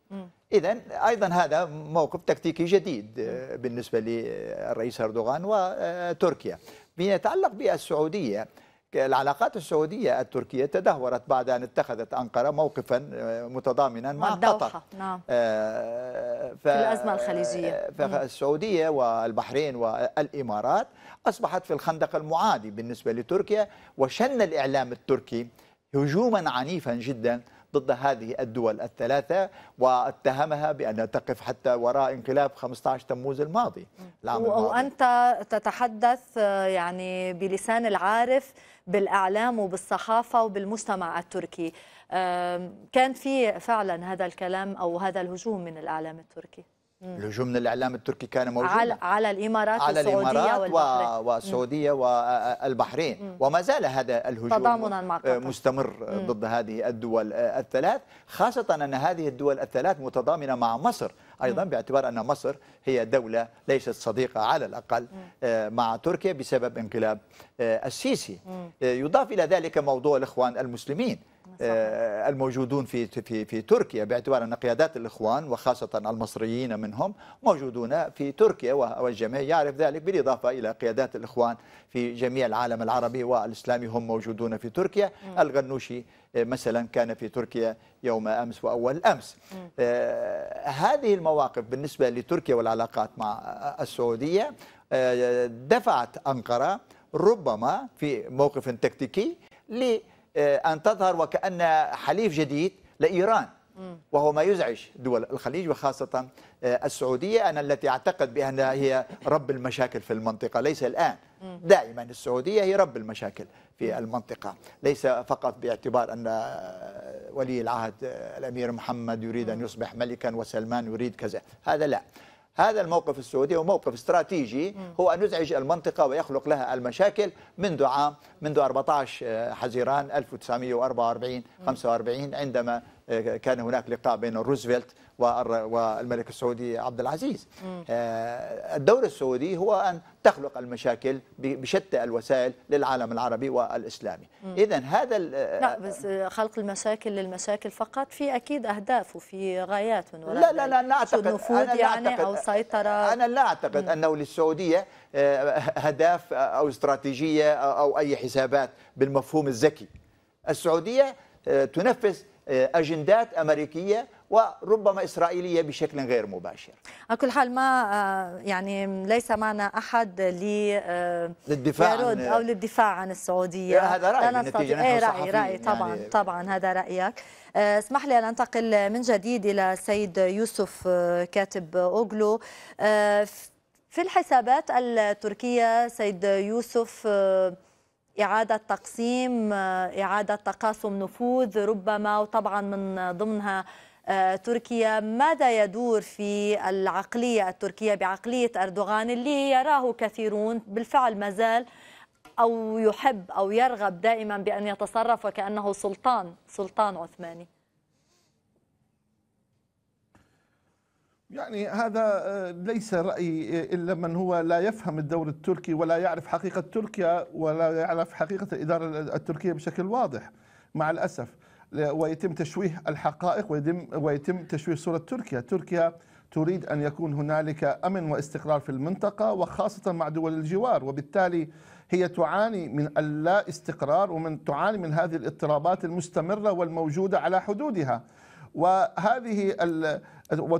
B: اذا ايضا هذا موقف تكتيكي جديد آه، بالنسبه للرئيس اردوغان وتركيا فيما يتعلق بالسعوديه العلاقات السعودية التركية تدهورت بعد أن اتخذت أنقرة موقفا آه، متضامنا مع قطر نعم. آه، ف... في الأزمة الخليجية فالسعودية والبحرين والإمارات أصبحت في الخندق المعادي بالنسبة لتركيا وشن الإعلام التركي هجوما عنيفا جدا ضد هذه الدول الثلاثة واتهمها بأن تقف حتى وراء انقلاب 15 تموز الماضي
A: وأنت تتحدث آه، يعني بلسان العارف بالإعلام وبالصحافة وبالمجتمع التركي كان في فعلا هذا الكلام أو هذا الهجوم من الإعلام التركي
B: الهجوم من الاعلام التركي كان موجودا على,
A: على الامارات على الامارات والسعوديه
B: والبحرين وما زال هذا الهجوم مستمر ضد هذه الدول الثلاث خاصه ان هذه الدول الثلاث متضامنه مع مصر ايضا باعتبار ان مصر هي دوله ليست صديقه على الاقل آه، مع تركيا بسبب انقلاب آه، السيسي آه، يضاف الى ذلك موضوع الاخوان المسلمين آه، الموجودون في في في تركيا باعتبار ان قيادات الاخوان وخاصه المصريين منهم موجودون في تركيا والجميع يعرف ذلك بالاضافه الى قيادات الاخوان في جميع العالم العربي والاسلامي هم موجودون في تركيا، الغنوشي آه، مثلا كان في تركيا يوم امس واول امس. آه، هذه المواقف بالنسبه لتركيا والعلاقات مع السعوديه دفعت انقره ربما في موقف تكتيكي ل آه، أن تظهر وكأن حليف جديد لإيران وهو ما يزعج دول الخليج وخاصة آه، السعودية أنا التي أعتقد بأنها هي رب المشاكل في المنطقة ليس الآن دائما السعودية هي رب المشاكل في المنطقة ليس فقط باعتبار أن آه، ولي العهد الأمير محمد يريد أن يصبح ملكا وسلمان يريد كذا هذا لا هذا الموقف السعودي هو موقف استراتيجي هو أن يزعج المنطقة ويخلق لها المشاكل منذ عام منذ 14 حزيران 1944 45 عندما كان هناك لقاء بين روزفلت والملك السعودي عبد العزيز آه، الدور السعودي هو أن تخلق المشاكل بشتى الوسائل للعالم العربي والإسلامي إذا هذا لا
A: بس خلق المشاكل للمشاكل فقط في أكيد أهداف وفي غايات من وراء لا لا لا لا أعتقد نفوذ أنا يعني أعتقد أو
B: سيطرة أنا لا أعتقد أنه للسعودية آه، أهداف أو استراتيجية أو أي حسابات بالمفهوم الذكي السعودية آه، تنفذ آه، اجندات امريكيه وربما إسرائيلية بشكل غير مباشر
A: على كل حال ما آه، يعني ليس معنا أحد آه، للدفاع يرد أو للدفاع عن السعودية هذا رأي نتيجة نحن إيه، رأي, رأي يعني. طبعا يعني طبعا هذا رأيك اسمح لي أن أنتقل من جديد إلى السيد يوسف كاتب أوغلو في الحسابات التركية سيد يوسف إعادة تقسيم إعادة تقاسم نفوذ ربما وطبعا من ضمنها آه، تركيا ماذا يدور في العقلية التركية بعقلية أردوغان اللي يراه كثيرون بالفعل ما زال أو يحب أو يرغب دائما بأن يتصرف وكأنه سلطان سلطان عثماني
C: يعني هذا آه، ليس رأيي آه، إلا من هو لا يفهم الدور التركي ولا يعرف حقيقة تركيا ولا يعرف حقيقة الإدارة التركية بشكل واضح مع الأسف ويتم تشويه الحقائق ويتم, ويتم تشويه صورة تركيا تركيا تريد أن يكون هنالك أمن واستقرار في المنطقة وخاصة مع دول الجوار وبالتالي هي تعاني من اللا استقرار ومن تعاني من هذه الاضطرابات المستمرة والموجودة على حدودها وهذه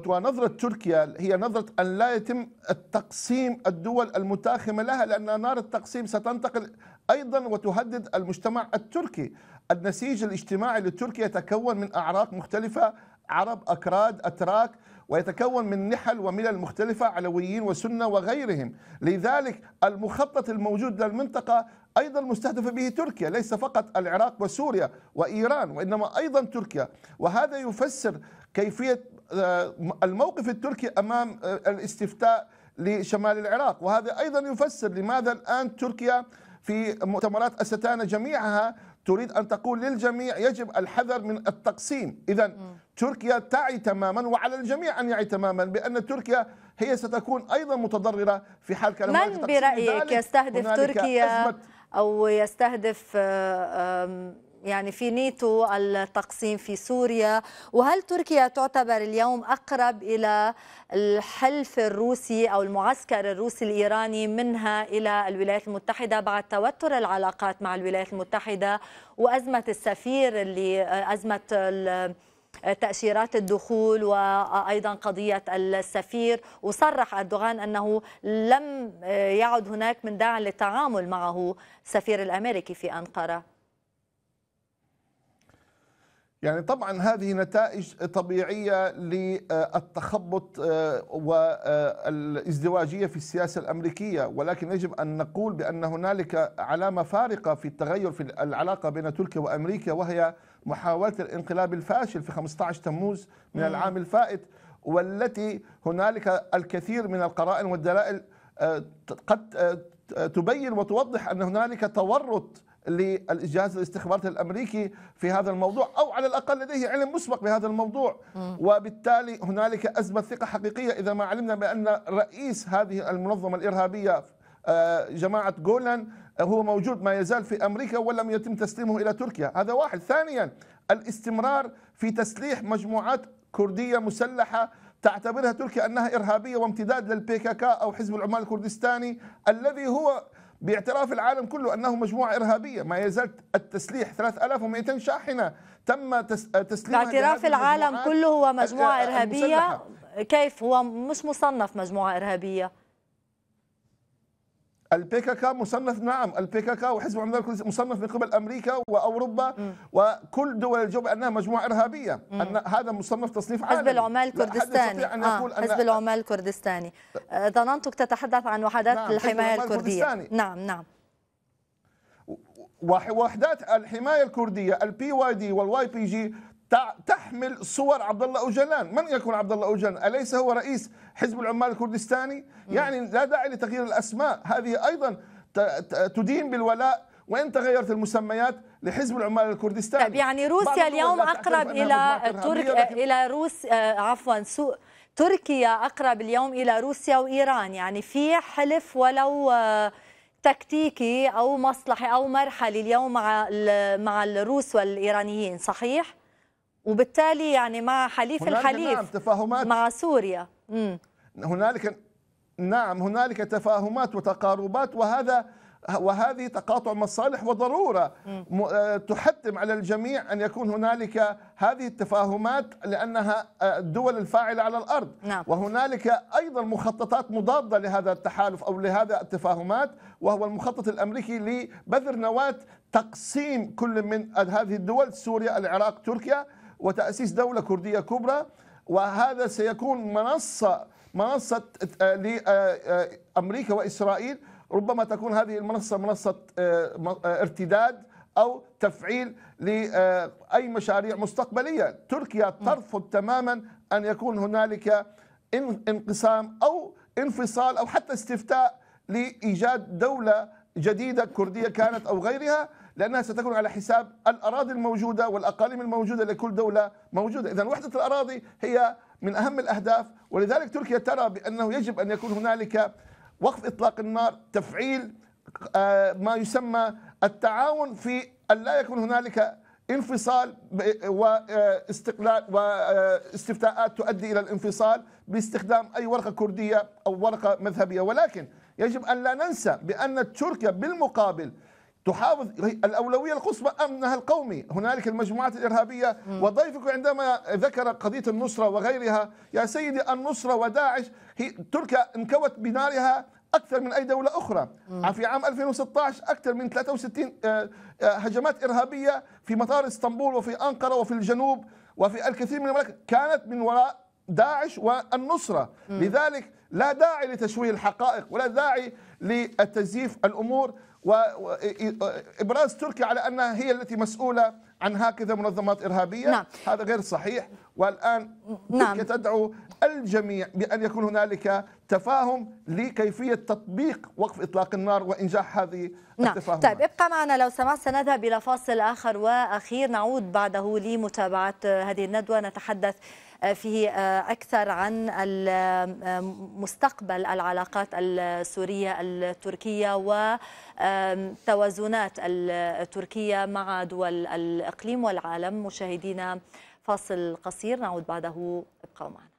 C: ونظرة تركيا هي نظرة أن لا يتم التقسيم الدول المتاخمة لها لأن نار التقسيم ستنتقل أيضا وتهدد المجتمع التركي النسيج الاجتماعي لتركيا يتكون من أعراق مختلفة عرب أكراد أتراك ويتكون من نحل وملل مختلفة علويين وسنة وغيرهم لذلك المخطط الموجود للمنطقة ايضا مستهدفه به تركيا ليس فقط العراق وسوريا وايران وانما ايضا تركيا وهذا يفسر كيفيه آه، الموقف التركي امام آه، الاستفتاء لشمال العراق وهذا ايضا يفسر لماذا الان تركيا في مؤتمرات استانا جميعها تريد ان تقول للجميع يجب الحذر من التقسيم، اذا تركيا تعي تماما وعلى الجميع ان يعي تماما بان تركيا هي ستكون ايضا متضرره في حال كان من برايك يستهدف تركيا
A: أو يستهدف آه، يعني في نيتو التقسيم في سوريا وهل تركيا تعتبر اليوم أقرب إلى الحلف الروسي أو المعسكر الروسي الإيراني منها إلى الولايات المتحدة بعد توتر العلاقات مع الولايات المتحدة وأزمة السفير اللي آه، أزمة تأشيرات الدخول وأيضا قضية السفير وصرح أردوغان أنه لم يعد هناك من داع للتعامل معه السفير الأمريكي في أنقرة
C: يعني طبعا هذه نتائج طبيعية للتخبط والازدواجية في السياسة الأمريكية ولكن يجب أن نقول بأن هنالك علامة فارقة في التغير في العلاقة بين تركيا وأمريكا وهي محاولة الانقلاب الفاشل في 15 تموز من العام الفائت والتي هنالك الكثير من القرائن والدلائل آه، قد آه، تبين وتوضح أن هنالك تورط للجهاز الاستخبارات الامريكي في هذا الموضوع او على الاقل لديه علم مسبق بهذا الموضوع وبالتالي هنالك ازمه ثقه حقيقيه اذا ما علمنا بان رئيس هذه المنظمه الارهابيه آه، جماعه جولان هو موجود ما يزال في أمريكا ولم يتم تسليمه إلى تركيا هذا واحد ثانيا الاستمرار في تسليح مجموعات كردية مسلحة تعتبرها تركيا أنها إرهابية وامتداد للبيكاكا أو حزب العمال الكردستاني الذي هو باعتراف العالم كله أنه مجموعة إرهابية ما يزال التسليح 3200 شاحنة تم آه، تسليمها باعتراف العالم كله هو مجموعة آه، إرهابية المسلحة.
A: كيف هو مش مصنف مجموعة إرهابية
C: البي مصنف نعم البي وحزب العمال الكردي مصنف من قبل امريكا واوروبا م. وكل دول الجو انها مجموعه ارهابيه م. ان هذا مصنف تصنيف عالمي آه، حزب العمال الكردستاني آه. حزب
A: العمال الكردستاني ظننتك تتحدث عن وحدات نعم. الحمايه الكرديه
C: نعم نعم وحدات الحمايه الكرديه البي واي دي والواي بي جي تحمل صور عبد الله اوجلان، من يكون عبد الله اوجلان؟ اليس هو رئيس حزب العمال الكردستاني؟ يعني لا داعي لتغيير الاسماء، هذه ايضا تدين بالولاء وان تغيرت المسميات لحزب العمال الكردستاني طيب يعني روسيا اليوم اقرب الى ترك
A: الى روس آه، عفوا سوء تركيا اقرب اليوم الى روسيا وايران يعني في حلف ولو آه، تكتيكي او مصلحي او مرحلي اليوم مع مع الروس والايرانيين صحيح وبالتالي يعني مع حليف نعم الحليف نعم تفاهمات مع سوريا
C: هنالك نعم هنالك تفاهمات وتقاربات وهذا وهذه تقاطع مصالح وضروره م. آه، تحتم على الجميع ان يكون هنالك هذه التفاهمات لانها الدول آه، الفاعله على الارض نعم. وهنالك ايضا مخططات مضاده لهذا التحالف او لهذا التفاهمات وهو المخطط الامريكي لبذر نواه تقسيم كل من هذه الدول سوريا العراق تركيا وتأسيس دولة كردية كبرى وهذا سيكون منصة منصة آه، لأمريكا آه، آه، وإسرائيل ربما تكون هذه المنصة منصة ارتداد أو تفعيل لأي مشاريع مستقبلية تركيا ترفض تماما أن يكون هنالك انقسام أو انفصال أو حتى استفتاء لإيجاد دولة جديدة كردية كانت أو غيرها لأنها ستكون على حساب الأراضي الموجودة والأقاليم الموجودة لكل دولة موجودة إذا وحدة الأراضي هي من أهم الأهداف ولذلك تركيا ترى بأنه يجب أن يكون هنالك وقف إطلاق النار تفعيل آه، ما يسمى التعاون في أن لا يكون هنالك انفصال واستقلال آه، واستفتاءات آه، تؤدي الى الانفصال باستخدام اي ورقه كرديه او ورقه مذهبيه ولكن يجب أن لا ننسى بأن تركيا بالمقابل تحافظ الأولوية القصوى أمنها القومي هنالك المجموعات الإرهابية وضيفك عندما ذكر قضية النصرة وغيرها يا سيدي النصرة وداعش هي تركيا انكوت بنارها أكثر من أي دولة أخرى مم. في عام 2016 أكثر من 63 آه، آه، هجمات إرهابية في مطار اسطنبول وفي أنقرة وفي الجنوب وفي الكثير من الملك كانت من وراء داعش والنصرة م. لذلك لا داعي لتشويه الحقائق ولا داعي للتزييف الأمور وإبراز تركيا على أنها هي التي مسؤولة عن هكذا منظمات إرهابية نعم. هذا غير صحيح والآن نعم. تركيا تدعو الجميع بأن يكون هنالك تفاهم لكيفية تطبيق وقف إطلاق النار وإنجاح هذه نعم. التفاهم طيب
A: ابقى معنا لو سمحت سنذهب إلى فاصل آخر وأخير نعود بعده لمتابعة هذه الندوة نتحدث فيه آه، أكثر عن مستقبل العلاقات السورية التركية وتوازنات التركية مع دول الإقليم والعالم مشاهدينا فاصل قصير نعود بعده ابقوا معنا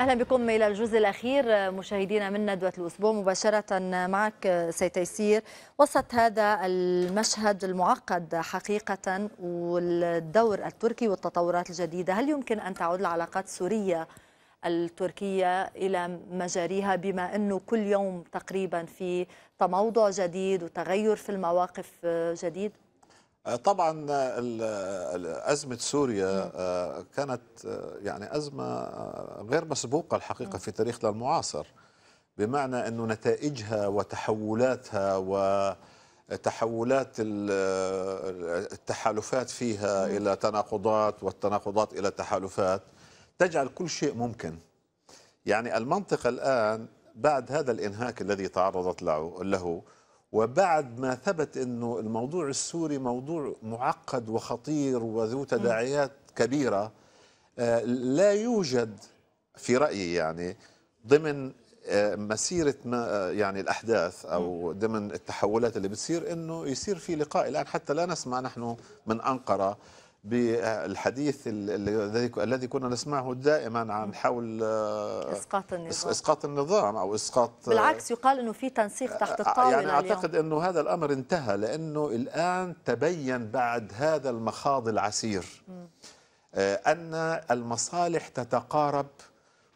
A: اهلا بكم الى الجزء الاخير مشاهدينا من ندوه الاسبوع مباشره معك سي تيسير وسط هذا المشهد المعقد حقيقه والدور التركي والتطورات الجديده هل يمكن ان تعود العلاقات السوريه التركيه الى مجاريها بما انه كل يوم تقريبا في تموضع جديد وتغير في المواقف جديد؟
D: آه، طبعا آه، أزمة سوريا آه، كانت يعني أزمة غير مسبوقة الحقيقة في تاريخنا المعاصر بمعنى أنه نتائجها وتحولاتها وتحولات التحالفات فيها إلى تناقضات والتناقضات إلى تحالفات تجعل كل شيء ممكن يعني المنطقة الآن بعد هذا الإنهاك الذي تعرضت له, له وبعد ما ثبت انه الموضوع السوري موضوع معقد وخطير وذو تداعيات كبيره آه، لا يوجد في رايي يعني ضمن آه، مسيره ما آه، يعني الاحداث او ضمن التحولات اللي بتصير انه يصير في لقاء الان حتى لا نسمع نحن من انقره بالحديث الذي كنا نسمعه دائما عن حول آه، اسقاط النظام اسقاط النظام او اسقاط آه، بالعكس
A: يقال انه في تنسيق تحت آه، الطاوله يعني اعتقد
D: انه هذا الامر انتهى لانه الان تبين بعد هذا المخاض العسير م. ان المصالح تتقارب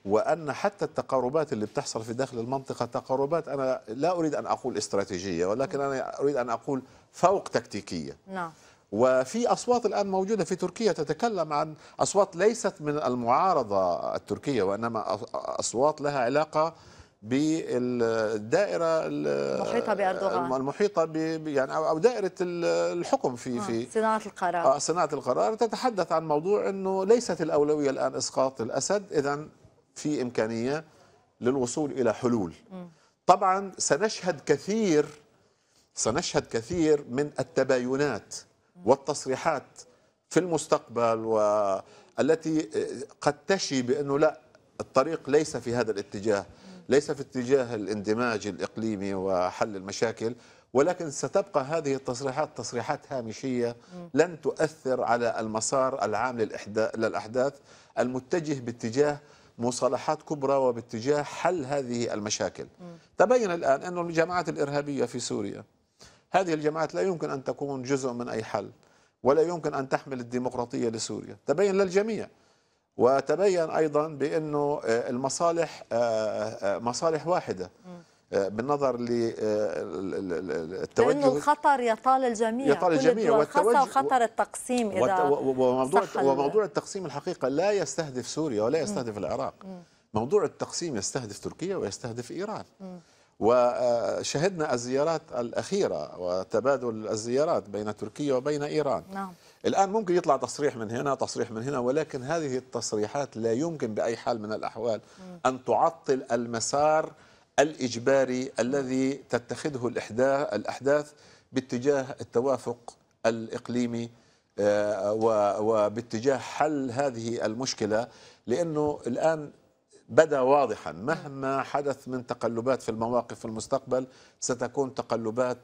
D: وان حتى التقاربات اللي بتحصل في داخل المنطقه تقاربات انا لا اريد ان اقول استراتيجيه ولكن انا اريد ان اقول فوق تكتيكيه نعم وفي أصوات الآن موجودة في تركيا تتكلم عن أصوات ليست من المعارضة التركية وإنما أصوات لها علاقة بالدائره المحيطه باردوغان المحيطه ب يعني او دائره الحكم في آه، في
A: صناعه القرار آه،
D: صناعه القرار تتحدث عن موضوع انه ليست الاولويه الان اسقاط الاسد اذا في امكانيه للوصول الى حلول طبعا سنشهد كثير سنشهد كثير من التباينات والتصريحات في المستقبل والتي قد تشي بأنه لا الطريق ليس في هذا الاتجاه ليس في اتجاه الاندماج الإقليمي وحل المشاكل ولكن ستبقى هذه التصريحات تصريحات هامشية لن تؤثر على المسار العام للأحداث المتجه باتجاه مصالحات كبرى وباتجاه حل هذه المشاكل تبين الآن أن الجماعات الإرهابية في سوريا هذه الجماعات لا يمكن أن تكون جزء من أي حل ولا يمكن أن تحمل الديمقراطية لسوريا تبين للجميع وتبين أيضا بأنه آه، المصالح آه، آه، مصالح واحدة بالنظر للتوجه لأنه
A: الخطر يطال الجميع يطال الجميع والتوجه خطر التقسيم إذا
D: وموضوع, وموضوع التقسيم الحقيقة لا يستهدف سوريا ولا يستهدف العراق موضوع التقسيم يستهدف تركيا ويستهدف إيران وشهدنا الزيارات الأخيرة وتبادل الزيارات بين تركيا وبين إيران نعم. الآن ممكن يطلع تصريح من هنا تصريح من هنا ولكن هذه التصريحات لا يمكن بأي حال من الأحوال أن تعطل المسار الإجباري الذي تتخذه الأحداث باتجاه التوافق الإقليمي آه، وباتجاه حل هذه المشكلة لأنه الآن بدا واضحا مهما حدث من تقلبات في المواقف في المستقبل ستكون تقلبات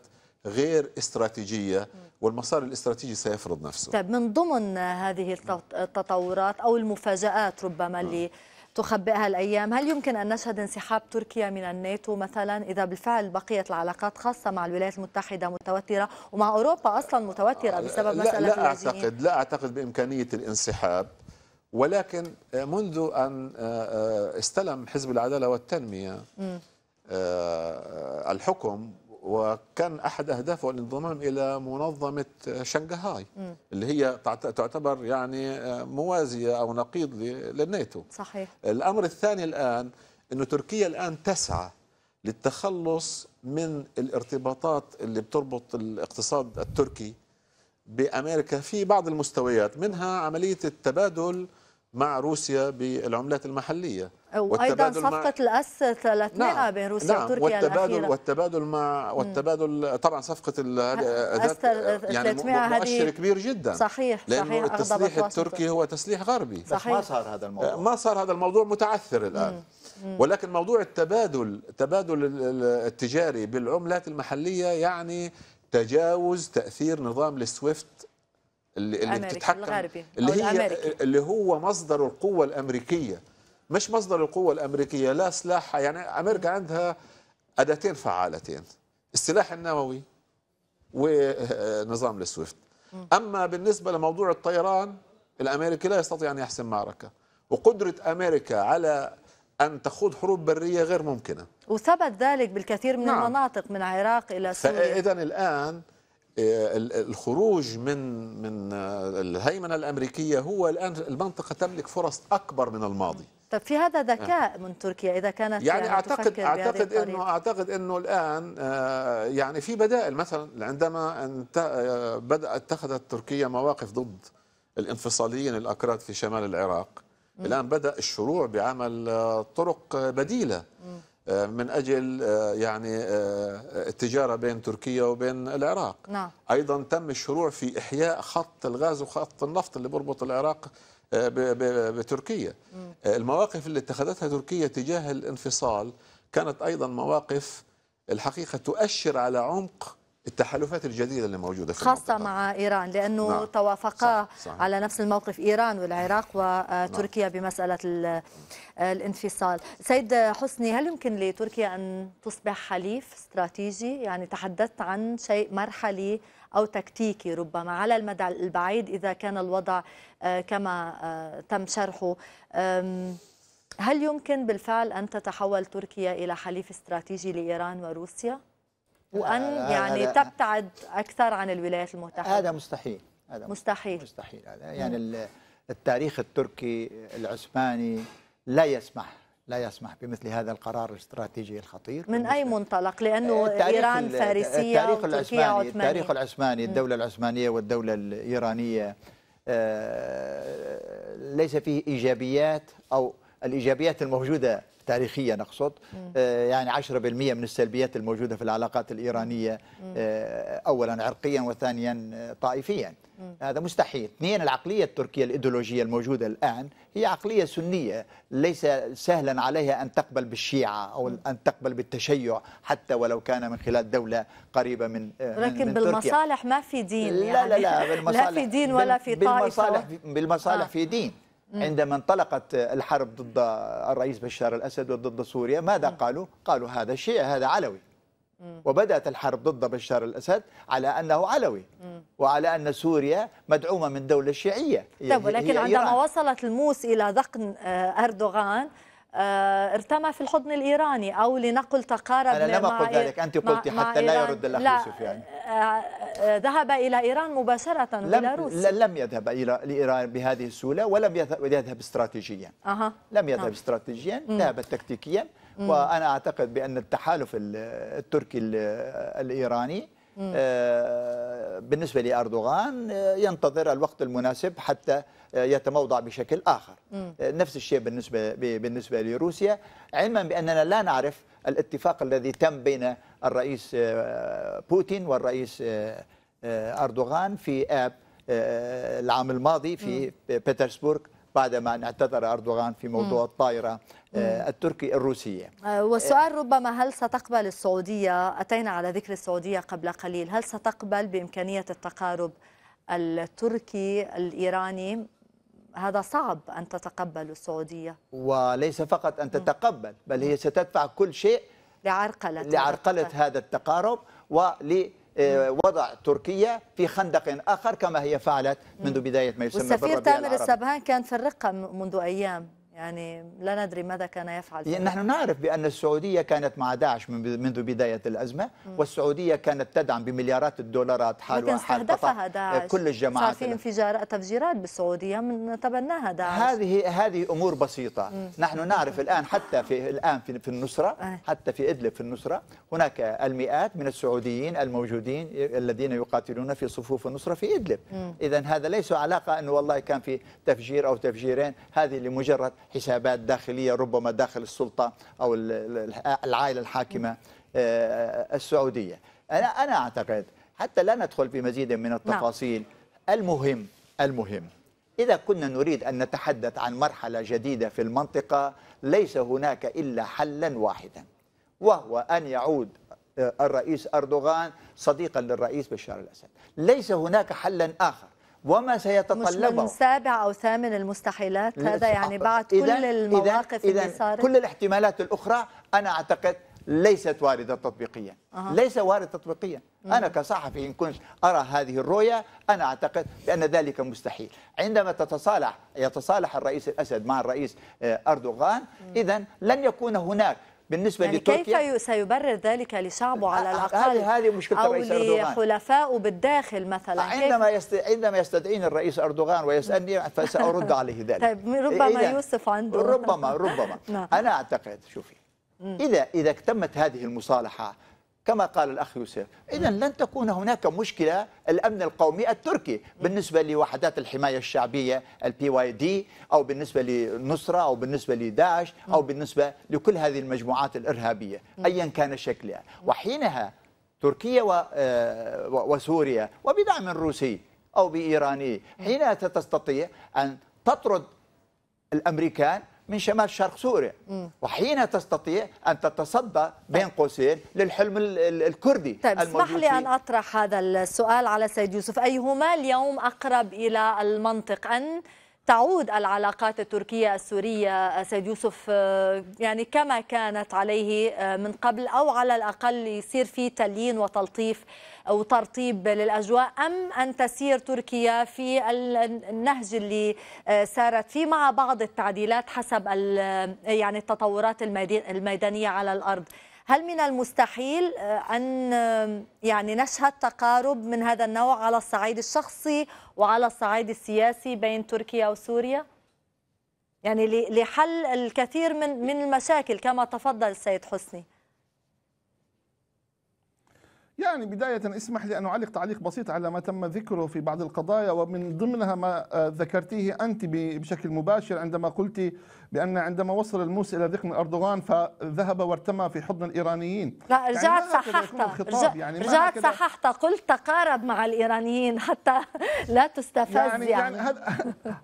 D: غير استراتيجية والمسار الاستراتيجي سيفرض نفسه
A: طيب من ضمن هذه التطورات أو المفاجآت ربما آه. اللي تخبئها الأيام هل يمكن أن نشهد انسحاب تركيا من الناتو مثلا إذا بالفعل بقيت العلاقات خاصة مع الولايات المتحدة متوترة ومع أوروبا أصلا متوترة آه، بسبب مسألة لا, لا أعتقد
D: لا أعتقد بإمكانية الانسحاب ولكن آه، منذ أن آه، آه، استلم حزب العدالة والتنمية الحكم وكان أحد أهدافه الانضمام إلى منظمة شنغهاي اللي هي تعتبر يعني موازية أو نقيض للناتو صحيح الأمر الثاني الآن أنه تركيا الآن تسعى للتخلص من الارتباطات اللي بتربط الاقتصاد التركي بأمريكا في بعض المستويات منها عملية التبادل مع روسيا بالعملات المحلية وايضا صفقه
A: الاس 300 نعم. بين روسيا نعم. وتركيا والتبادل الاخيره
D: والتبادل مع والتبادل طبعا صفقه الاس أه، أه، 300 يعني مؤشر كبير جدا صحيح لأنه صحيح التسليح التركي هو تسليح غربي صحيح. ما صار هذا الموضوع أه، ما صار هذا الموضوع متعثر الان مم. مم. ولكن موضوع التبادل التبادل التجاري بالعملات المحليه يعني تجاوز تاثير نظام السويفت اللي, اللي بتتحكم الغربي اللي هي الأمريكي. اللي هو مصدر القوه الامريكيه مش مصدر القوه الامريكيه لا سلاحها يعني امريكا عندها اداتين فعالتين السلاح النووي ونظام السويفت اما بالنسبه لموضوع الطيران الامريكي لا يستطيع ان يحسم معركه وقدره امريكا على أن تخوض حروب برية غير ممكنة
A: وثبت ذلك بالكثير من نعم. المناطق من العراق إلى سوريا
D: اذا الآن آه، الخروج من من آه، الهيمنه الامريكيه هو الان المنطقه تملك فرص اكبر من الماضي
A: طب في هذا آه. ذكاء من تركيا اذا كانت يعني, يعني اعتقد اعتقد انه
D: اعتقد انه الان يعني في بدائل مثلا عندما بدات اتخذت تركيا مواقف ضد الانفصاليين الاكراد في شمال العراق الان بدا الشروع بعمل طرق بديله م. آه، من اجل آه، يعني آه، التجاره بين تركيا وبين العراق نعم. ايضا تم الشروع في احياء خط الغاز وخط النفط اللي بربط العراق بتركيا مم. المواقف اللي اتخذتها تركيا تجاه الانفصال كانت ايضا مواقف الحقيقه تؤشر على عمق التحالفات الجديده اللي موجوده في خاصه
A: المنطقة. مع ايران لانه نعم. توافقا على نفس الموقف ايران والعراق نعم. وتركيا نعم. بمساله الانفصال سيد حسني هل يمكن لتركيا ان تصبح حليف استراتيجي يعني تحدثت عن شيء مرحلي او تكتيكي ربما على المدى البعيد اذا كان الوضع آه، كما آه، تم شرحه هل يمكن بالفعل ان تتحول تركيا الى حليف استراتيجي لايران وروسيا وان يعني تبتعد اكثر عن الولايات المتحده هذا
B: مستحيل هذا
A: مستحيل مستحيل هذا يعني
B: التاريخ التركي العثماني لا يسمح لا يسمح بمثل هذا القرار الاستراتيجي الخطير
A: من اي منطلق لانه آه، ايران فارسيه التاريخ العثماني التاريخ
B: العثماني الدوله العثمانيه والدوله الايرانيه آه، ليس فيه ايجابيات او الايجابيات الموجوده تاريخية نقصد آه، يعني 10% من السلبيات الموجودة في العلاقات الإيرانية آه، أولا عرقيا وثانيا آه، طائفيا هذا مستحيل اثنين العقلية التركية الإيديولوجية الموجودة الآن هي عقلية سنية ليس سهلا عليها أن تقبل بالشيعة أو أن تقبل بالتشيع حتى ولو كان من خلال دولة قريبة من لكن من بالمصالح
A: تركيا. ما في دين يعني لا لا بالمصالح يعني. لا في دين ولا في طائفة بالمصالح,
B: بالمصالح في دين عندما انطلقت الحرب ضد الرئيس بشار الأسد وضد سوريا ماذا قالوا؟ قالوا هذا شيعي هذا علوي وبدأت الحرب ضد بشار الأسد على أنه علوي وعلى أن سوريا مدعومة من دولة شيعية طيب ولكن عندما
A: وصلت الموس إلى ذقن آه، أردوغان آه، ارتمى في الحضن الإيراني أو لنقل تقارب أنا لم أقل ذلك أنت قلت حتى لا يرد الأخ يوسف يعني ذهب إلى إيران مباشرة لم روسيا
B: لم يذهب إلى إيران بهذه السهولة ولم يذهب استراتيجيا أه. لم يذهب أه. استراتيجيا ذهب تكتيكيا وأنا أعتقد بأن التحالف التركي الإيراني آه، بالنسبة لأردوغان آه، ينتظر الوقت المناسب حتى آه، يتموضع بشكل آخر نفس الشيء بالنسبة, بالنسبة لروسيا علما بأننا لا نعرف الاتفاق الذي تم بين الرئيس بوتين والرئيس أردوغان في آب العام الماضي في بيترسبورغ بعدما أن اعتذر أردوغان في موضوع الطائرة آه، التركي الروسية آه، والسؤال
A: ربما هل ستقبل السعودية أتينا على ذكر السعودية قبل قليل هل ستقبل بإمكانية التقارب التركي الإيراني هذا صعب أن تتقبل السعودية
B: وليس فقط أن تتقبل بل هي ستدفع كل شيء لعرقلة لعرقلة هذا التقارب ول آه، وضع تركيا في خندق آخر كما هي فعلت منذ بداية ما يسمى السفير تامر السبهان
A: كان في الرقة منذ أيام يعني لا ندري ماذا كان يفعل يعني نحن
B: نعرف بأن السعودية كانت مع داعش منذ بداية الأزمة م. والسعودية كانت تدعم بمليارات الدولارات حال لكن استهدفها داعش آه، كل الجماعات صار في
A: انفجارات تفجيرات
B: بالسعودية من تبناها داعش هذه هذه أمور بسيطة م. نحن نعرف الآن حتى في الآن في, في النصرة حتى في إدلب في النصرة هناك المئات من السعوديين الموجودين الذين يقاتلون في صفوف النصرة في إدلب إذا هذا ليس علاقة أنه والله كان في تفجير أو تفجيرين هذه لمجرد حسابات داخلية ربما داخل السلطة أو العائلة الحاكمة آه، آه، السعودية أنا أنا أعتقد حتى لا ندخل في مزيد من نعم. التفاصيل المهم المهم إذا كنا نريد أن نتحدث عن مرحلة جديدة في المنطقة ليس هناك إلا حلا واحدا وهو أن يعود آه، الرئيس أردوغان صديقا للرئيس بشار الأسد ليس هناك حلا آخر وما سيتطلبه مش من
A: سابع أو ثامن المستحيلات هذا يعني بعد كل إذن المواقف إذن اللي صارت كل
B: الاحتمالات الأخرى أنا أعتقد ليست واردة تطبيقيا أه. ليس وارد تطبيقيا مم. أنا كصحفي إن كنت أرى هذه الرؤية أنا أعتقد بأن ذلك مستحيل عندما تتصالح يتصالح الرئيس الأسد مع الرئيس آه، أردوغان إذا لن يكون هناك بالنسبه يعني لتركيا
A: كيف سيبرر ذلك لشعبه على آه، آه، الاقل هذه هذه مشكله أو الرئيس اردوغان لحلفائه بالداخل مثلا عندما
B: يست... عندما يستدعيني الرئيس اردوغان ويسالني فسارد عليه ذلك طيب ربما إيه يوسف عنده ربما ربما نعم. انا اعتقد شوفي اذا اذا تمت هذه المصالحه كما قال الأخ يوسف إذا لن تكون هناك مشكلة الأمن القومي التركي بالنسبة لوحدات الحماية الشعبية البي واي دي أو بالنسبة لنصرة أو بالنسبة لداعش أو بالنسبة لكل هذه المجموعات الإرهابية أيا كان شكلها وحينها تركيا آه، وسوريا وبدعم روسي أو بإيراني حينها تستطيع أن تطرد الأمريكان من شمال شرق سوريا وحين تستطيع أن تتصدى بين طيب. قوسين للحلم الكردي طيب اسمح لي أن
A: أطرح هذا السؤال على سيد يوسف أيهما اليوم أقرب إلى المنطق أن تعود العلاقات التركية السورية آه، سيد يوسف آه، يعني كما كانت عليه آه، من قبل أو على الأقل يصير في تليين وتلطيف أو ترطيب للأجواء أم أن تسير تركيا في النهج اللي سارت فيه مع بعض التعديلات حسب يعني التطورات الميدانية على الأرض هل من المستحيل آه، أن آه، يعني نشهد تقارب من هذا النوع على الصعيد الشخصي وعلى الصعيد السياسي بين تركيا وسوريا؟ يعني لحل الكثير من من المشاكل كما تفضل السيد حسني.
C: يعني بداية اسمح لي أن أعلق تعليق بسيط على ما تم ذكره في بعض القضايا ومن ضمنها ما آه، ذكرتيه أنت بشكل مباشر عندما قلت بأن عندما وصل الموس إلى ذقن أردوغان فذهب وارتمى في حضن الإيرانيين
A: لا رجعت يعني صححت رجع يعني رجعت صححتها يعني قلت تقارب مع الإيرانيين حتى لا تستفز يعني, يعني, يعني
C: هذا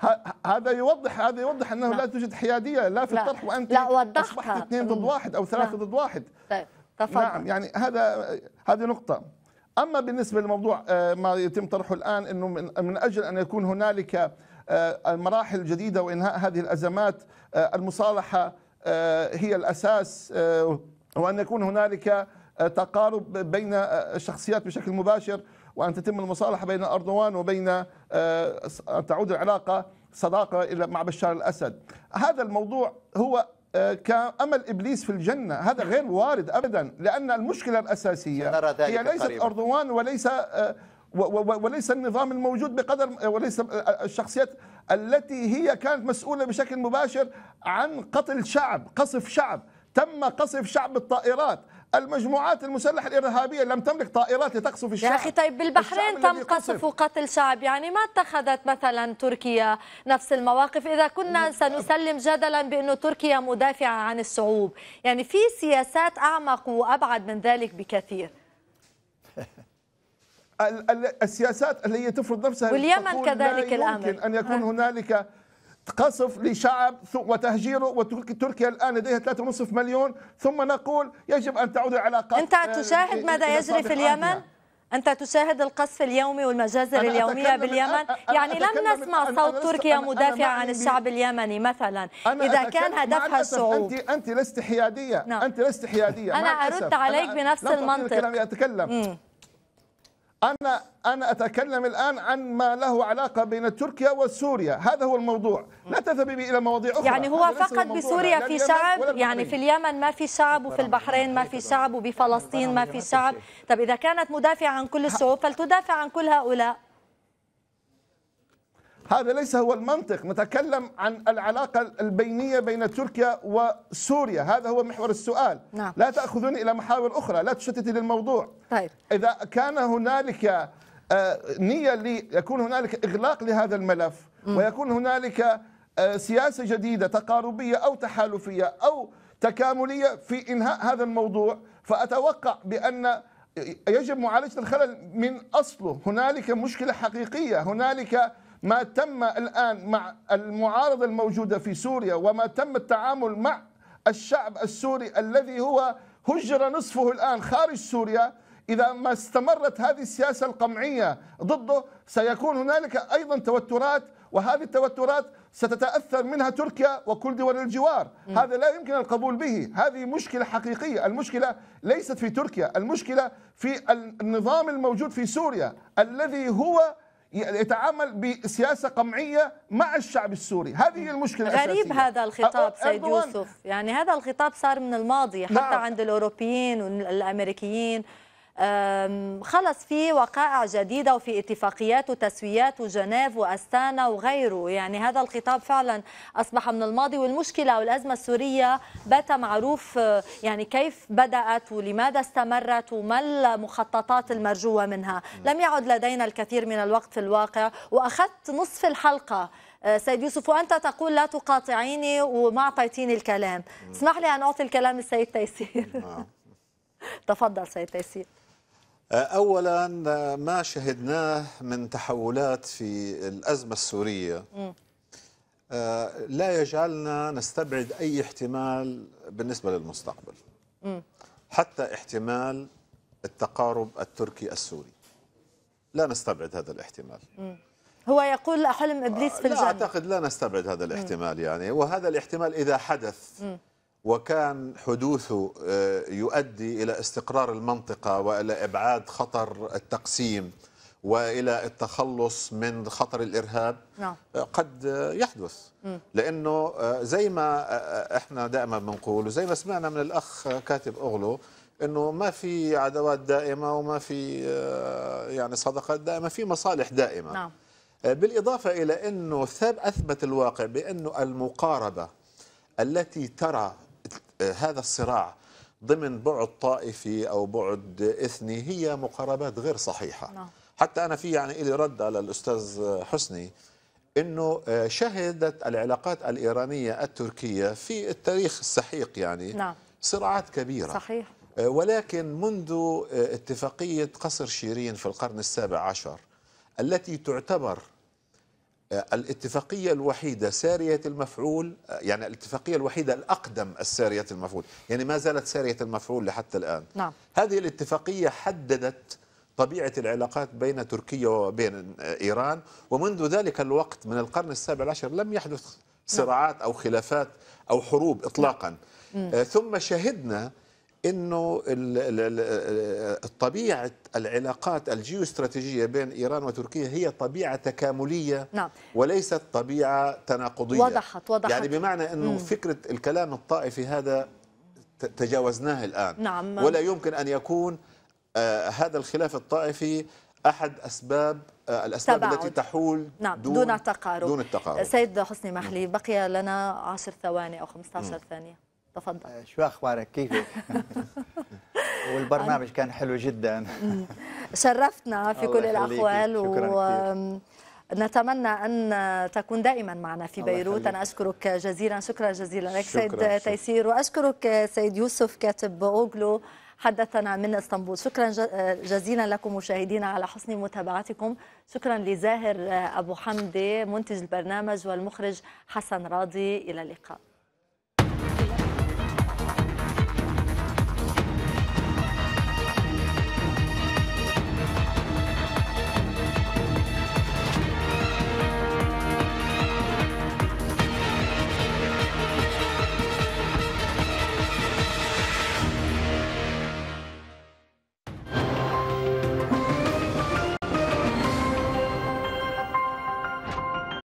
C: هذا يوضح هذا يوضح أنه لا, نعم. لا توجد حيادية لا في لا الطرح وأنت لا وضحتها أصبحت اثنين ضد واحد أو ثلاثة نعم. ضد واحد طيب تفضل. نعم يعني هذا هذه نقطة أما بالنسبة لموضوع آه، ما يتم طرحه الآن أنه من أجل أن يكون هنالك آه، المراحل الجديدة وإنهاء هذه الأزمات آه، المصالحة هي الأساس وأن يكون هنالك تقارب بين الشخصيات بشكل مباشر وأن تتم المصالحة بين أردوان وبين أن تعود العلاقة صداقة مع بشار الأسد هذا الموضوع هو كأمل إبليس في الجنة هذا غير وارد أبدا لأن المشكلة الأساسية هي ليست قريبا. أردوان وليس آه، وليس النظام الموجود بقدر آه، وليس آه، الشخصيات التي هي كانت مسؤولة بشكل مباشر عن قتل شعب قصف شعب تم قصف شعب الطائرات المجموعات المسلحة الإرهابية لم تملك طائرات لتقصف الشعب يا أخي طيب بالبحرين تم قصف
A: وقتل شعب يعني ما اتخذت مثلا تركيا نفس المواقف إذا كنا سنسلم جدلا بأن تركيا مدافعة عن الشعوب يعني في سياسات أعمق وأبعد من ذلك بكثير
C: السياسات اللي هي تفرض نفسها واليمن كذلك الامر ان يكون آه. هنالك قصف لشعب وتهجيره وتركيا الان لديها 3.5 مليون ثم نقول يجب ان تعود العلاقات انت تشاهد ماذا يجري في اليمن؟
A: أنت تشاهد القصف اليومي والمجازر
C: اليومية باليمن يعني لم نسمع صوت تركيا مدافعة عن الشعب
A: اليمني مثلا إذا كان هدفها الشعوب
C: أنت أنت لست حيادية نعم. أنت لست حيادية أنا أرد عليك بنفس المنطق أنا أتكلم أنا أنا أتكلم الآن عن ما له علاقة بين تركيا وسوريا هذا هو الموضوع لا تذهبي بي إلى مواضيع أخرى يعني هو فقط بسوريا في شعب يعني في
A: اليمن ما في شعب وفي البحرين ما في شعب وبفلسطين ما في شعب طب إذا كانت مدافعة عن كل الشعوب فلتدافع عن كل هؤلاء
C: هذا ليس هو المنطق نتكلم عن العلاقة البينية بين تركيا وسوريا هذا هو محور السؤال نعم. لا تأخذوني إلى محاور أخرى لا تشتتي للموضوع طيب. إذا كان هنالك آه، نية ليكون هنالك إغلاق لهذا الملف ويكون هنالك آه، سياسة جديدة تقاربية أو تحالفية أو تكاملية في إنهاء هذا الموضوع فأتوقع بأن آه، يجب معالجة الخلل من أصله هنالك مشكلة حقيقية هنالك ما تم الآن مع المعارضة الموجودة في سوريا وما تم التعامل مع الشعب السوري الذي هو هجر نصفه الآن خارج سوريا إذا ما استمرت هذه السياسة القمعية ضده سيكون هنالك أيضا توترات وهذه التوترات ستتاثر منها تركيا وكل دول الجوار، م. هذا لا يمكن القبول به، هذه مشكله حقيقيه، المشكله ليست في تركيا، المشكله في النظام الموجود في سوريا الذي هو يتعامل بسياسه قمعيه مع الشعب السوري هذه هي المشكله غريب الاساسيه غريب هذا الخطاب سيد يوسف
A: يعني هذا الخطاب صار من الماضي حتى نعم. عند الاوروبيين والامريكيين خلص في وقائع جديدة وفي اتفاقيات وتسويات وجنيف وأستانا وغيره يعني هذا الخطاب فعلا أصبح من الماضي والمشكلة والأزمة السورية بات معروف يعني كيف بدأت ولماذا استمرت وما المخططات المرجوة منها لم يعد لدينا الكثير من الوقت في الواقع وأخذت نصف الحلقة أه، سيد يوسف وأنت تقول لا تقاطعيني وما أعطيتيني الكلام اسمح لي أن أعطي الكلام للسيد تيسير نعم. تفضل سيد تيسير
D: اولا ما شهدناه من تحولات في الازمه السوريه آه، لا يجعلنا نستبعد اي احتمال بالنسبه للمستقبل حتى احتمال التقارب التركي السوري لا نستبعد هذا الاحتمال
A: هو يقول حلم ابليس في آه، الجنه لا
D: اعتقد لا نستبعد هذا الاحتمال يعني وهذا الاحتمال اذا حدث وكان حدوثه آه، يؤدي إلى استقرار المنطقة وإلى إبعاد خطر التقسيم والى التخلص من خطر الارهاب نعم. آه، قد يحدث لانه آه، زي ما احنا دائما بنقول وزي ما سمعنا من الاخ كاتب اغلو انه ما في عداوات دائمه وما في يعني صداقات دائمه في مصالح دائمه نعم. بالاضافه الى انه ثاب اثبت الواقع بانه المقاربه التي ترى هذا الصراع ضمن بعد طائفي أو بعد إثني هي مقاربات غير صحيحة نعم. حتى أنا في يعني إلي رد على الأستاذ حسني أنه آه، شهدت العلاقات الإيرانية التركية في التاريخ السحيق يعني نعم. صراعات كبيرة صحيح آه، ولكن منذ آه، اتفاقية قصر شيرين في القرن السابع عشر التي تعتبر الاتفاقية الوحيدة سارية المفعول يعني الاتفاقية الوحيدة الأقدم السارية المفعول يعني ما زالت سارية المفعول لحتى الآن نعم. هذه الاتفاقية حددت طبيعة العلاقات بين تركيا وبين إيران ومنذ ذلك الوقت من القرن السابع عشر لم يحدث نعم. صراعات أو خلافات أو حروب إطلاقا نعم. آه، ثم شهدنا انه طبيعه العلاقات الجيوستراتيجيه بين ايران وتركيا هي طبيعه تكامليه نعم. وليست طبيعه تناقضيه وضحت وضحت يعني بمعنى انه مم. فكره الكلام الطائفي هذا تجاوزناه الان نعم. ولا يمكن ان يكون آه، هذا الخلاف الطائفي احد اسباب آه، الاسباب تبعد. التي تحول
A: نعم. دون, دون التقارب دون التقارب سيد حسني محلي بقي لنا 10 ثواني او 15 مم. ثانيه تفضل آه،
D: شو
B: اخبارك كيفك والبرنامج كان حلو جدا
A: شرفتنا في كل الاحوال و... نتمنى أن تكون دائما معنا في بيروت أنا أشكرك جزيلا شكرا جزيلا لك سيد تيسير وأشكرك سيد يوسف كاتب أوغلو حدثنا من اسطنبول شكرا آه، جزيلا لكم مشاهدينا على حسن متابعتكم شكرا لزاهر آه، أبو حمدي منتج البرنامج والمخرج حسن راضي إلى اللقاء